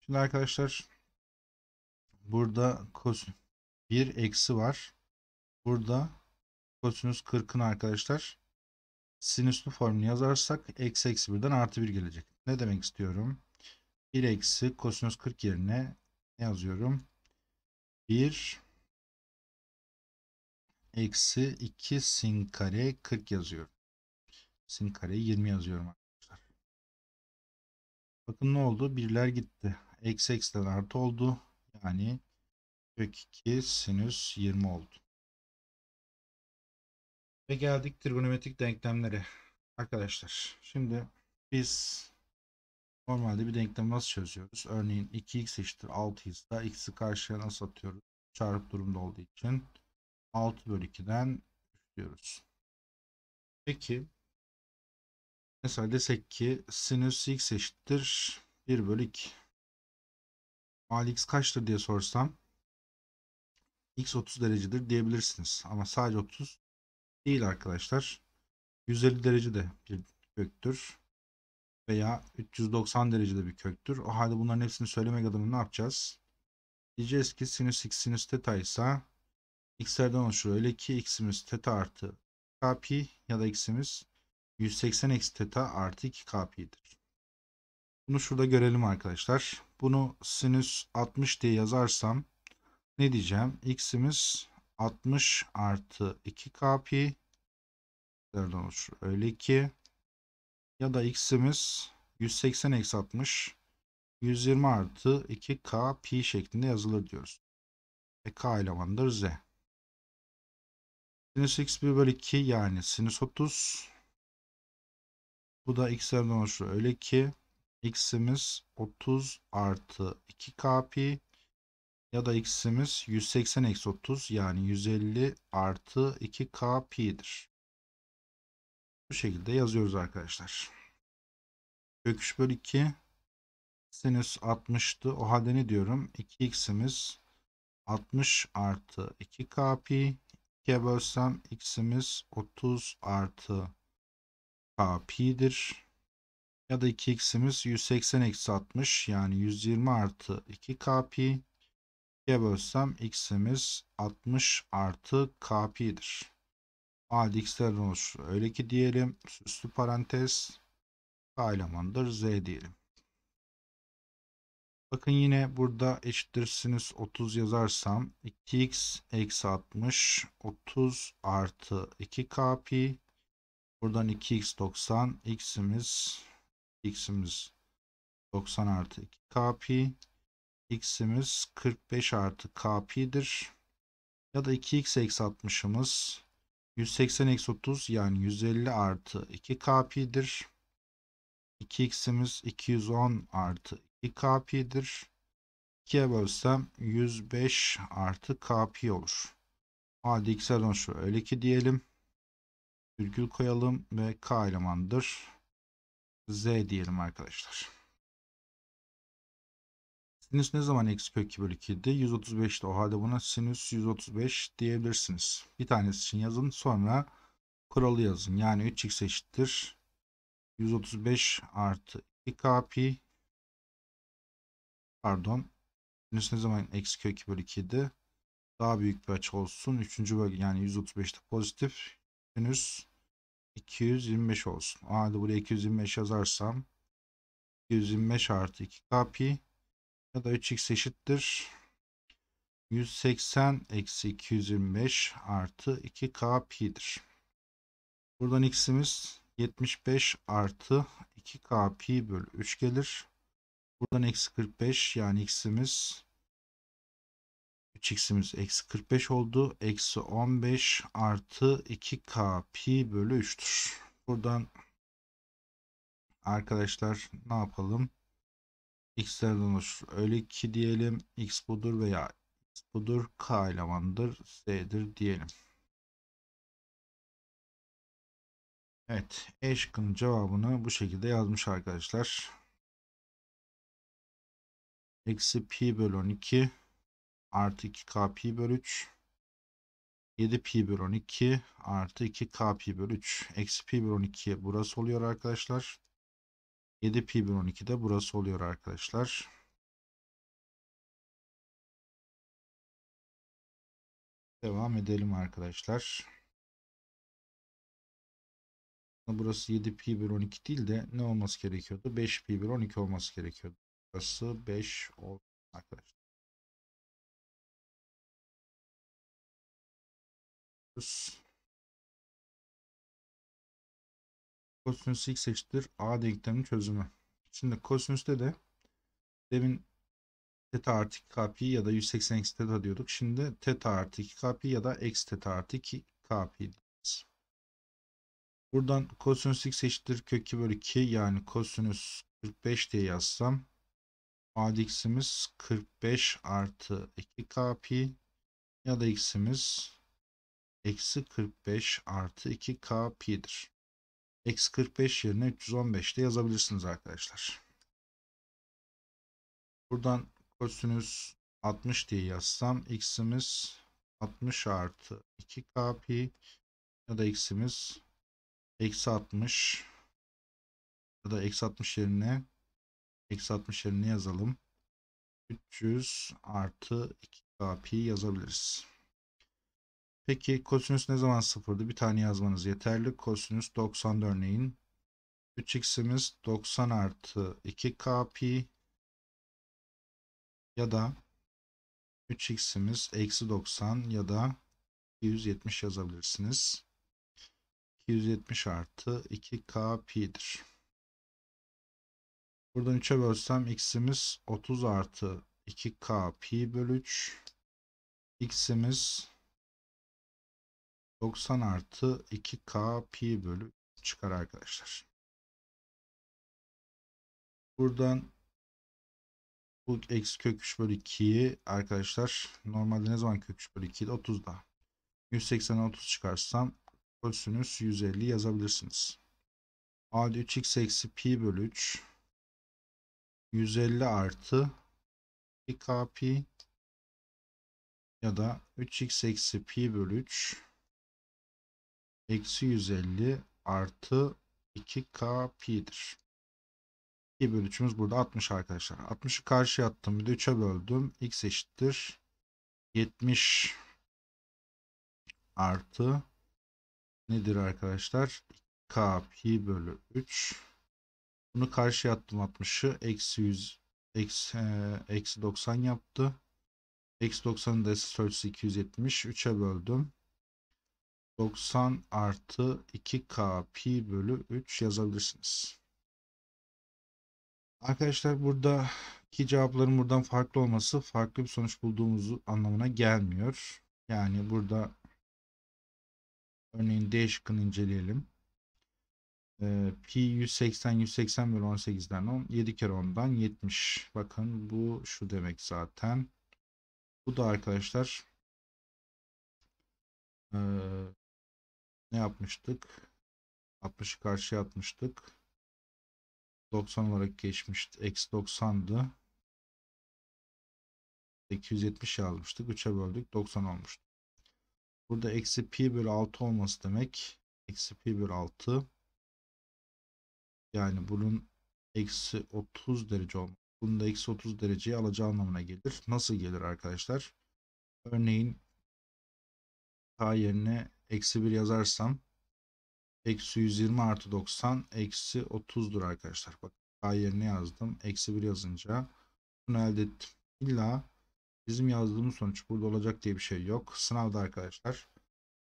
Şimdi arkadaşlar burada kos 1 eksi var. Burada Kosinüs 40'ın arkadaşlar sinüslü formülü yazarsak eksi eksi birden artı bir gelecek. Ne demek istiyorum? 1 eksi kosinüs 40 yerine ne yazıyorum? 1 eksi 2 sin kare 40 yazıyorum. Sin kare 20 yazıyorum arkadaşlar. Bakın ne oldu? Birler gitti. Eksi eksiden artı oldu. Yani kök 2 sinüs 20 oldu. Ve geldik trigonometrik denklemlere. Arkadaşlar şimdi biz normalde bir denklem nasıl çözüyoruz? Örneğin 2x eşittir 6 ise x'i karşıya nasıl atıyoruz? Çarp durumda olduğu için 6 bölü 2'den 3 diyoruz. Peki mesela desek ki sinüs x eşittir 1 bölü 2. Mal x kaçtır diye sorsam x 30 derecedir diyebilirsiniz. Ama sadece 30 değil arkadaşlar. 150 derecede bir köktür veya 390 derecede bir köktür. O halde bunların hepsini söylemek adına ne yapacağız? Diyeceğiz ki sinüs x sinüs teta ise x'lerden oluşuyor. Öyle ki x'imiz teta artı kpi ya da x'imiz 180 eksi teta artı 2 kpi'dir. Bunu şurada görelim arkadaşlar. Bunu sinüs 60 diye yazarsam ne diyeceğim? x'imiz 60 artı 2k pi nereden olur? Öyle ki ya da x'imiz 180 eksi 60 120 artı 2k pi şeklinde yazılır diyoruz. Ve k elemanıdır z. Sinüs x 1 bölü 2 yani sinüs 30. Bu da x'lerden oluşur. Öyle ki x'imiz 30 artı 2k pi ya da x'imiz 180 eksi 30 yani 150 artı 2k pi'dir. Bu şekilde yazıyoruz arkadaşlar. Kök 3 bölü 2 sinüs 60'tı. O halde ne diyorum? 2x'imiz 60 artı 2k pi 2'ye bölsem x'imiz 30 artı k pi'dir. Ya da 2x'imiz 180 eksi 60 yani 120 artı 2k pi 2'ye bölsem x'imiz 60 artı kp'dir. O halde x'lerden oluşur. Öyle ki diyelim süslü parantez k elemanıdır z diyelim. Bakın yine burada eşittirsiniz 30 yazarsam 2x eksi 60 30 artı 2 kp buradan 2x 90 x'imiz x'imiz 90 artı 2 kp x'imiz 45 artı kp'dir. Ya da 2x eksi 60'ımız 180 eksi 30 yani 150 artı 2kp'dir. 2x'imiz 210 artı 2kp'dir. 2'ye bölsem 105 artı kp olur. Hadi x'e dön öyle ki diyelim. Virgül koyalım ve k elemandır. z diyelim arkadaşlar. Sinüs ne zaman eksi kök 2 bölü 2'di? 135'ti. O halde buna sinüs 135 diyebilirsiniz. Bir tanesi için yazın sonra kuralı yazın. Yani 3x eşittir. 135 artı 2k pi pardon sinüs ne zaman eksi kök 2 bölü 2'di? Daha büyük bir açı olsun. 3. bölge yani 135'te pozitif. Sinüs 225 olsun. O halde buraya 225 yazarsam 225 artı 2k pi ya da 3x eşittir. 180 eksi 225 artı 2k pi'dir. Buradan x'imiz 75 artı 2k pi bölü 3 gelir. Buradan eksi 45 yani x'imiz 3x'imiz eksi 45 oldu. Eksi 15 artı 2k pi bölü 3'tür. Buradan arkadaşlar ne yapalım? x'lerden oluşur. Öyle ki diyelim x budur veya x budur k elemanıdır z'dir diyelim. Evet E şıkkının cevabını bu şekilde yazmış arkadaşlar. Eksi pi bölü 12 artı 2k pi bölü 3 7 pi bölü 12 artı 2k pi bölü 3 eksi pi bölü 12 burası oluyor arkadaşlar. 7 pi bölü 12 de burası oluyor arkadaşlar. Devam edelim arkadaşlar. Burası 7 pi bölü 12 değil de ne olması gerekiyordu? 5 pi bölü 12 olması gerekiyordu. Burası 5 oldu arkadaşlar. yapıyoruz. Kosinüs x eşittir a denkleminin çözümü. Şimdi kosinüste de demin teta artı 2 kpi ya da 180 eksi teta diyorduk. Şimdi teta artı 2 kpi ya da eksi teta artı 2 kpi diyoruz. Buradan kosinüs x eşittir kök 2 bölü 2 yani kosinüs 45 diye yazsam a adx'imiz 45 artı 2 kpi ya da x'imiz eksi 45 artı 2 kpi'dir. Eksi 45 yerine 315 de yazabilirsiniz arkadaşlar. Buradan kosinüs 60 diye yazsam x'imiz 60 artı 2k ya da x'imiz eksi 60 ya da eksi 60 yerine eksi 60 yerine yazalım. 300 artı 2k yazabiliriz. Peki kosinüs ne zaman sıfırdı? Bir tane yazmanız yeterli. Kosinüs 90 örneğin. 3x'imiz 90 artı 2k pi ya da 3x'imiz eksi 90 ya da 270 yazabilirsiniz. 270 artı 2k pi'dir. Buradan 3'e bölsem x'imiz 30 artı 2k pi bölü 3. x'imiz 90 artı 2K pi bölü çıkar arkadaşlar. Buradan bu eksi kök 3 bölü 2'yi arkadaşlar normalde ne zaman kök 3 bölü 2'de? 30'da. 180'e 30 çıkarsam kosinüs 150 yazabilirsiniz. Halde 3x eksi pi bölü 3 150 artı 2k pi ya da 3x eksi pi bölü 3 eksi 150 artı 2k pi'dir. 2 bölü 3'ümüz burada 60 arkadaşlar. 60'ı karşıya attım. Bir de 3'e böldüm. x eşittir. 70 artı nedir arkadaşlar? k pi bölü 3. Bunu karşıya attım 60'ı. Eksi 100 eksi, e, eksi 90 yaptı. Eksi 90'ın da ölçüsü 270. 3'e böldüm. 90 artı 2k pi bölü 3 yazabilirsiniz. Arkadaşlar burada ki cevapların buradan farklı olması farklı bir sonuç bulduğumuzu anlamına gelmiyor. Yani burada örneğin D şıkkını inceleyelim. Ee, pi 180 180 bölü 18'den 10 7 kere 10'dan 70. Bakın bu şu demek zaten. Bu da arkadaşlar ee, ne yapmıştık? 60'ı karşıya atmıştık. 90 olarak geçmişti. Eksi 90'dı. 270 almıştık. 3'e böldük. 90 olmuştu. Burada eksi pi bölü 6 olması demek. Eksi pi bölü 6. Yani bunun eksi 30 derece olması. Bunun da eksi 30 dereceyi alacağı anlamına gelir. Nasıl gelir arkadaşlar? Örneğin k yerine Eksi 1 yazarsam eksi 120 artı 90 eksi 30'dur arkadaşlar. Bak A yerine yazdım. Eksi 1 yazınca bunu elde ettim. İlla bizim yazdığımız sonuç burada olacak diye bir şey yok. Sınavda arkadaşlar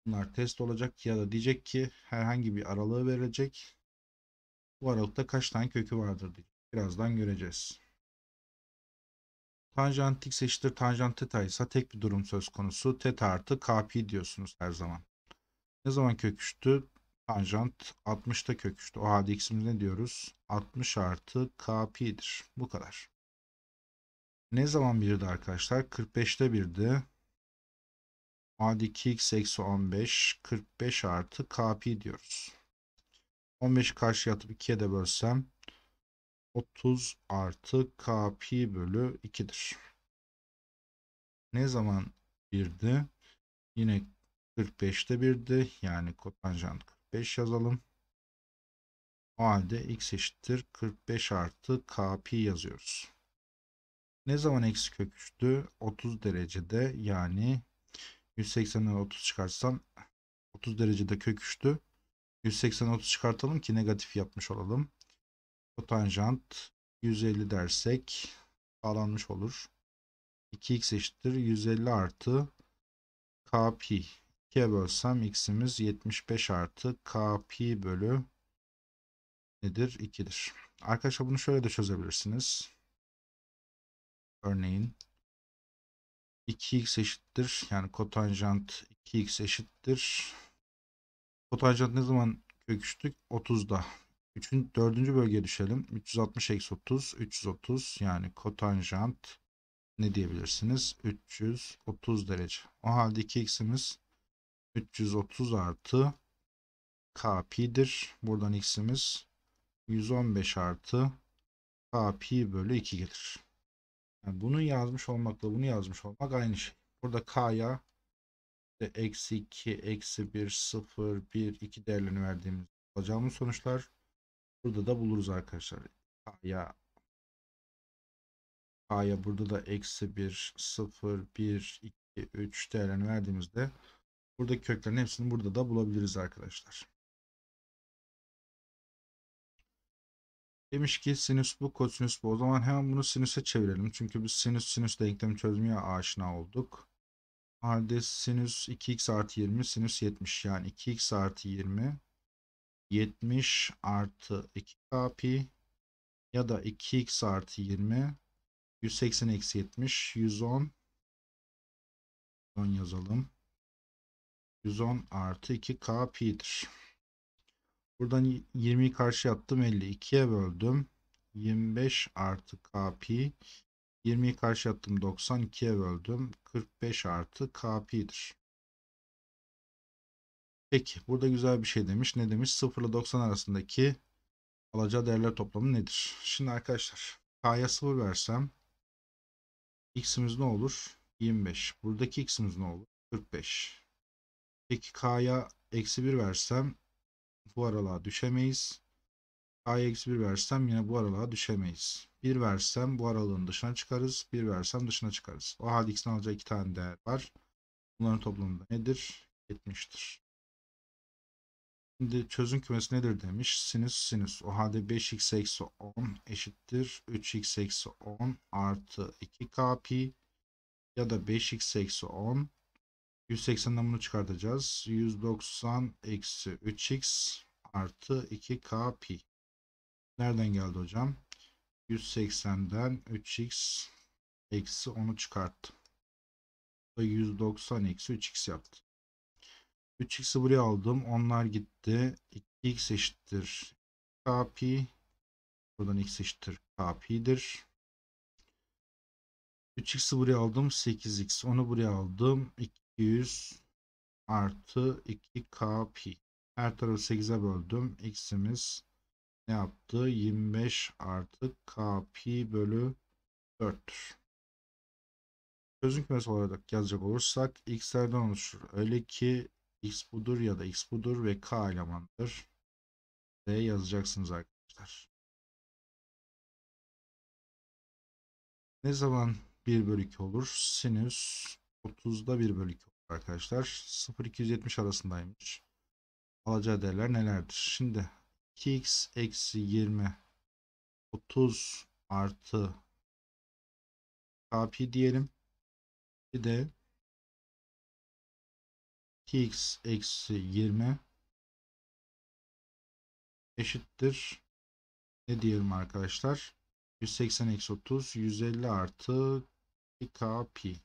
bunlar test olacak ya da diyecek ki herhangi bir aralığı verilecek. Bu aralıkta kaç tane kökü vardır diye. Birazdan göreceğiz. Tanjant x eşittir tanjant teta ise tek bir durum söz konusu. Teta artı kp diyorsunuz her zaman. Ne zaman köküştü? Tanjant 60'ta köküştü. O halde x'imiz ne diyoruz? 60 artı k pi'dir. Bu kadar. Ne zaman birdi arkadaşlar? 45'te birdi. O halde 2x eksi 15. 45 artı k pi diyoruz. 15 karşıya atıp 2'ye de bölsem 30 artı k pi bölü 2'dir. Ne zaman birdi? Yine 45'te 1'di. Yani kotanjant 45 yazalım. O halde x eşittir 45 artı kp yazıyoruz. Ne zaman eksi kök 30 derecede yani 180'den 30 çıkarsam 30 derecede kök 180 30 çıkartalım ki negatif yapmış olalım. Kotanjant 150 dersek sağlanmış olur. 2x eşittir 150 artı kp 2'ye bölsem x'imiz 75 artı k bölü nedir? 2'dir. Arkadaşlar bunu şöyle de çözebilirsiniz. Örneğin 2x eşittir. Yani kotanjant 2x eşittir. Kotanjant ne zaman köküştük? 30'da. 3. 4. bölgeye düşelim. 360 eksi 30. 330 yani kotanjant ne diyebilirsiniz? 330 derece. O halde 2x'imiz 330 artı kp'dir. Buradan x'imiz 115 artı kp bölü 2 gelir. Yani bunu yazmış olmakla bunu yazmış olmak aynı şey. Burada k'ya işte eksi 2, eksi 1, 0, 1, 2 değerlerini verdiğimiz alacağımız sonuçlar burada da buluruz arkadaşlar. K'ya K'ya burada da eksi 1, 0, 1, 2, 3 değerlerini verdiğimizde Buradaki köklerin hepsini burada da bulabiliriz arkadaşlar. Demiş ki sinüs bu, kosinüs bu. O zaman hemen bunu sinüse çevirelim. Çünkü biz sinüs sinüs denklemi çözmeye aşina olduk. Halde sinüs 2x artı 20 sinüs 70 yani 2x artı 20 70 artı 2k pi ya da 2x artı 20 180 eksi 70 110 110 yazalım. 110 artı 2K pi'dir. Buradan 20'yi karşı yaptım, 50. böldüm. 25 artı K pi. 20'yi karşı yaptım, 92'ye böldüm. 45 artı K pi'dir. Peki burada güzel bir şey demiş. Ne demiş? 0 ile 90 arasındaki alacağı değerler toplamı nedir? Şimdi arkadaşlar K'ya 0 versem x'imiz ne olur? 25. Buradaki x'imiz ne olur? 45. Peki k'ya eksi 1 versem bu aralığa düşemeyiz. K'ya eksi 1 versem yine bu aralığa düşemeyiz. 1 versem bu aralığın dışına çıkarız. 1 versem dışına çıkarız. O halde x'in alacağı iki tane değer var. Bunların toplamı nedir? 70'tir. Şimdi çözüm kümesi nedir demiş. Sinüs sinüs. O halde 5x eksi 10 eşittir. 3x eksi 10 artı 2k ya da 5x eksi 10 180'den bunu çıkartacağız. 190 eksi 3x artı 2k pi. Nereden geldi hocam? 180'den 3x eksi 10'u çıkarttım. 190 eksi 3x yaptı. 3x'i buraya aldım. Onlar gitti. 2x eşittir k pi. Buradan x eşittir k pi'dir. 3x'i buraya aldım. 8x. Onu buraya aldım. 200 artı 2k pi. Her tarafı 8'e böldüm. X'imiz ne yaptı? 25 artı k pi bölü 4'tür. Çözüm kümesi olarak yazacak olursak x'lerden oluşur. Öyle ki x budur ya da x budur ve k elemandır. D yazacaksınız arkadaşlar. Ne zaman 1 bölü 2 olur? Sinüs 30'da 1 bölü 2 olur arkadaşlar. 0-270 arasındaymış. Alacağı değerler nelerdir? Şimdi 2x eksi 20 30 artı kp diyelim. Bir de 2x eksi 20 eşittir. Ne diyelim arkadaşlar? 180 eksi 30 150 artı 2kp.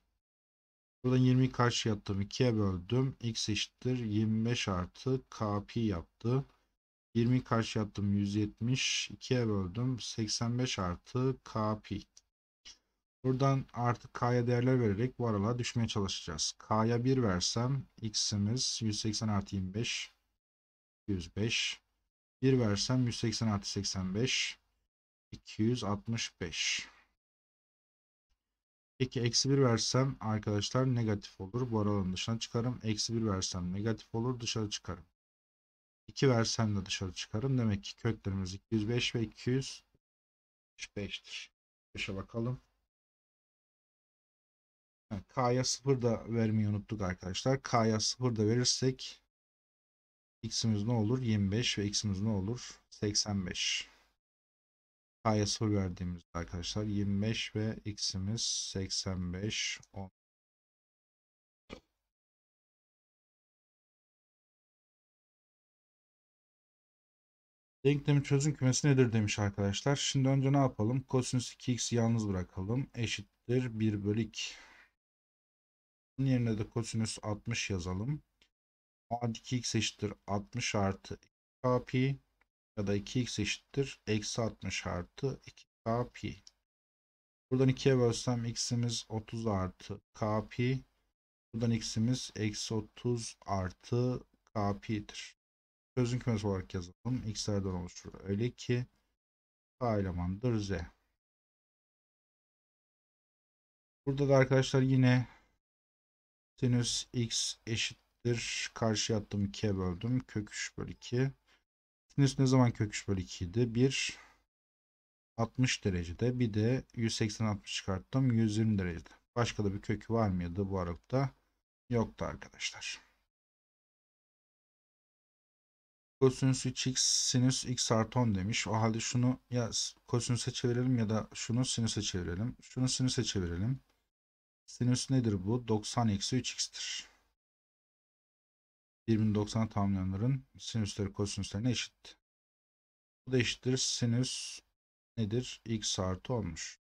Buradan 20'yi karşıya yaptım, 2'ye böldüm. X eşittir 25 artı KP yaptı. 20'yi karşıya yaptım, 170. 2'ye böldüm. 85 artı KP. Buradan artık K'ya değerler vererek bu aralığa düşmeye çalışacağız. K'ya 1 versem X'imiz 180 artı 25. 105. 1 versem 180 artı 85. 265. Peki eksi 1 versem arkadaşlar negatif olur. Bu aralığın dışına çıkarım. Eksi 1 versem negatif olur. Dışarı çıkarım. 2 versem de dışarı çıkarım. Demek ki köklerimiz 205 ve 205'tir. 5'e bakalım. Yani K'ya 0 da vermeyi unuttuk arkadaşlar. K'ya 0 da verirsek x'imiz ne olur? 25 ve x'imiz ne olur? 85. K'ya soru verdiğimizde arkadaşlar 25 ve x'imiz 85 10. Denklemi çözüm kümesi nedir demiş arkadaşlar. Şimdi önce ne yapalım? Kosinüs 2x'i yalnız bırakalım. Eşittir 1 bölü 2. Bunun yerine de kosinüs 60 yazalım. A 2x eşittir 60 artı 2 pi ya da 2x eşittir eksi 60 artı 2k pi. Buradan 2'ye bölsem x'imiz 30 artı k pi. Buradan x'imiz eksi 30 artı k pi'dir. Çözüm kümesi olarak yazalım. x'lerden oluşur. Öyle ki k elemandır z. Burada da arkadaşlar yine sinüs x eşittir. Karşıya attım 2'ye böldüm. Kök 3 bölü 2. Sinüs ne zaman kök 3 bölü 2 idi? 1 60 derecede bir de 180 60 çıkarttım 120 derecede. Başka da bir kökü var mıydı bu aralıkta? Yoktu arkadaşlar. Kosinüs 3x sinüs x artı 10 demiş. O halde şunu ya kosinüse çevirelim ya da şunu sinüse çevirelim. Şunu sinüse çevirelim. Sinüs nedir bu? 90 eksi 3x'tir birbirini 90 tamamlayanların sinüsleri kosinüslerine eşit. Bu da eşittir sinüs nedir? x artı olmuş.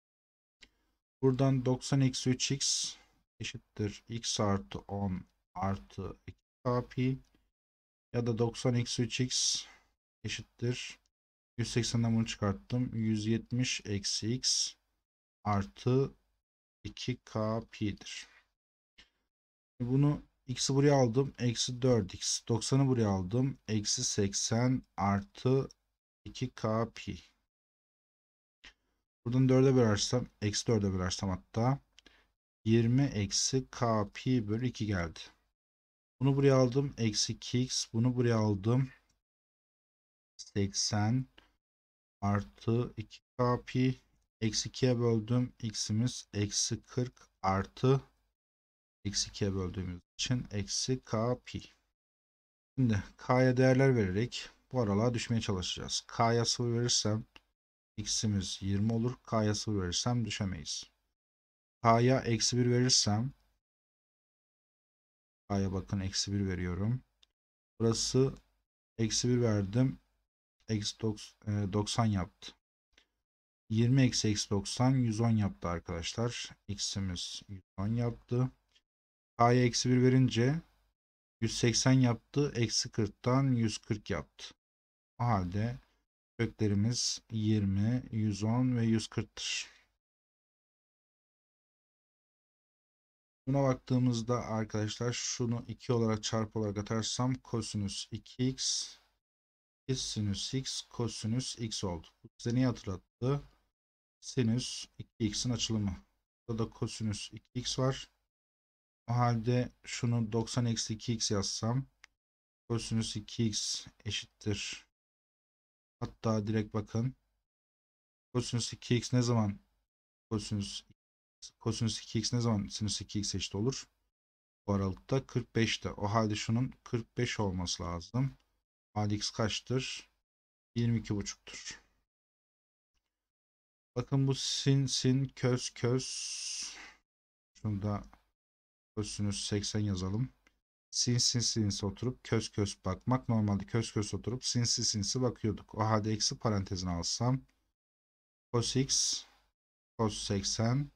Buradan 90 eksi 3x eşittir x artı 10 artı 2 pi ya da 90 eksi 3x eşittir 180'den bunu çıkarttım 170 eksi x artı 2 kpi'dir. Bunu X'i buraya aldım. Eksi 4x. 90'ı buraya aldım. Eksi 80 artı 2k pi. Buradan 4'e bölersem. Eksi 4'e bölersem hatta. 20 eksi k pi bölü 2 geldi. Bunu buraya aldım. Eksi 2x. Bunu buraya aldım. 80 artı 2 k pi. Eksi 2'ye böldüm. X'imiz eksi 40 artı Eksi 2'ye böldüğümüz için eksi k pi. Şimdi k'ya değerler vererek bu aralığa düşmeye çalışacağız. K'ya 0 verirsem x'imiz 20 olur. K'ya 0 verirsem düşemeyiz. K'ya eksi 1 verirsem K'ya bakın eksi 1 veriyorum. Burası eksi 1 verdim. Eksi 90 e, yaptı. 20 eksi eksi 90 110 yaptı arkadaşlar. X'imiz 110 yaptı. K'ya eksi 1 verince 180 yaptı. Eksi 40'tan 140 yaptı. O halde köklerimiz 20, 110 ve 140'tır. Buna baktığımızda arkadaşlar şunu 2 olarak çarpı olarak atarsam kosinüs 2x x sinüs x kosinüs x oldu. Bu size neyi hatırlattı? Sinüs 2x'in açılımı. Burada da kosinüs 2x var. O halde şunu 90 eksi 2x yazsam kosinüs 2x eşittir. Hatta direkt bakın. Kosinüs 2x ne zaman kosinüs kosinüs 2x ne zaman sinüs 2x eşit olur? Bu aralıkta 45'te. O halde şunun 45 olması lazım. Halde x kaçtır? 22 buçuktur. Bakın bu sin sin köz köz. Şunu da Üstünüz 80 yazalım. Sinsi sinsi oturup kös kös bakmak. Normalde kös kös oturup sinsi sinsi bakıyorduk. O halde eksi parantezine alsam. Cos x. Cos 80.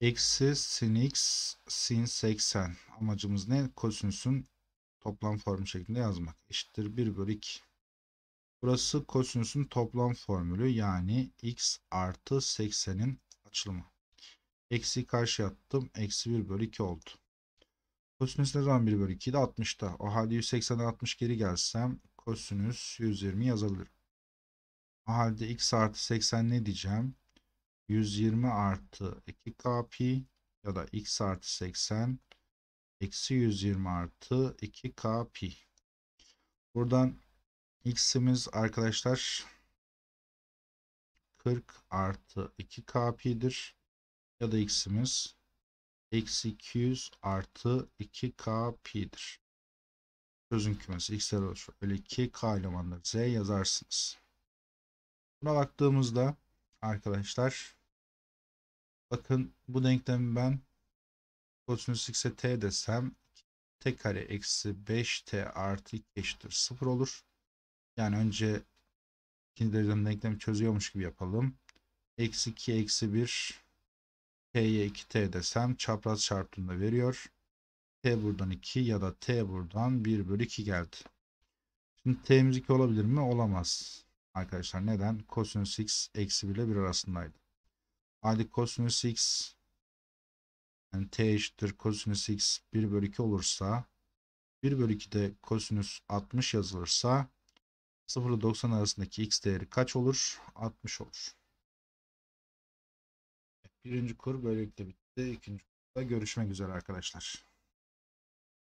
Eksi sin x sin 80. Amacımız ne? Kosinüsün toplam formu şeklinde yazmak. Eşittir 1 bölü 2. Burası kosinüsün toplam formülü yani x artı 80'in açılımı. Eksi karşı attım. Eksi 1 bölü 2 oldu. Kosinüs ne zaman 1 bölü de 60'ta. O halde 180'den 60 geri gelsem kosinüs 120 yazabilirim. O halde x artı 80 ne diyeceğim? 120 artı 2k pi ya da x artı 80 eksi 120 artı 2k pi. Buradan x'imiz arkadaşlar 40 artı 2k pi'dir ya da x'imiz eksi 200 artı 2k pi'dir. Çözüm kümesi x'ler oluşur. Böyle 2k elemanları z yazarsınız. Buna baktığımızda arkadaşlar bakın bu denklemi ben kosinüs x'e t desem t kare eksi 5t artı 2 eşittir 0 olur. Yani önce ikinci dereceden denklemi çözüyormuş gibi yapalım. Eksi 2 eksi 1 T'ye 2T desem çapraz çarptığında veriyor. T buradan 2 ya da T buradan 1 bölü 2 geldi. Şimdi T'miz 2 olabilir mi? Olamaz. Arkadaşlar neden? Kosinüs x eksi 1 ile 1 arasındaydı. Hadi kosinüs x yani t eşittir kosinüs x 1 bölü 2 olursa 1 bölü 2'de kosinüs 60 yazılırsa 0 ile 90 arasındaki x değeri kaç olur? 60 olur. Birinci kur böylelikle bitti. İkinci kurda görüşmek üzere arkadaşlar.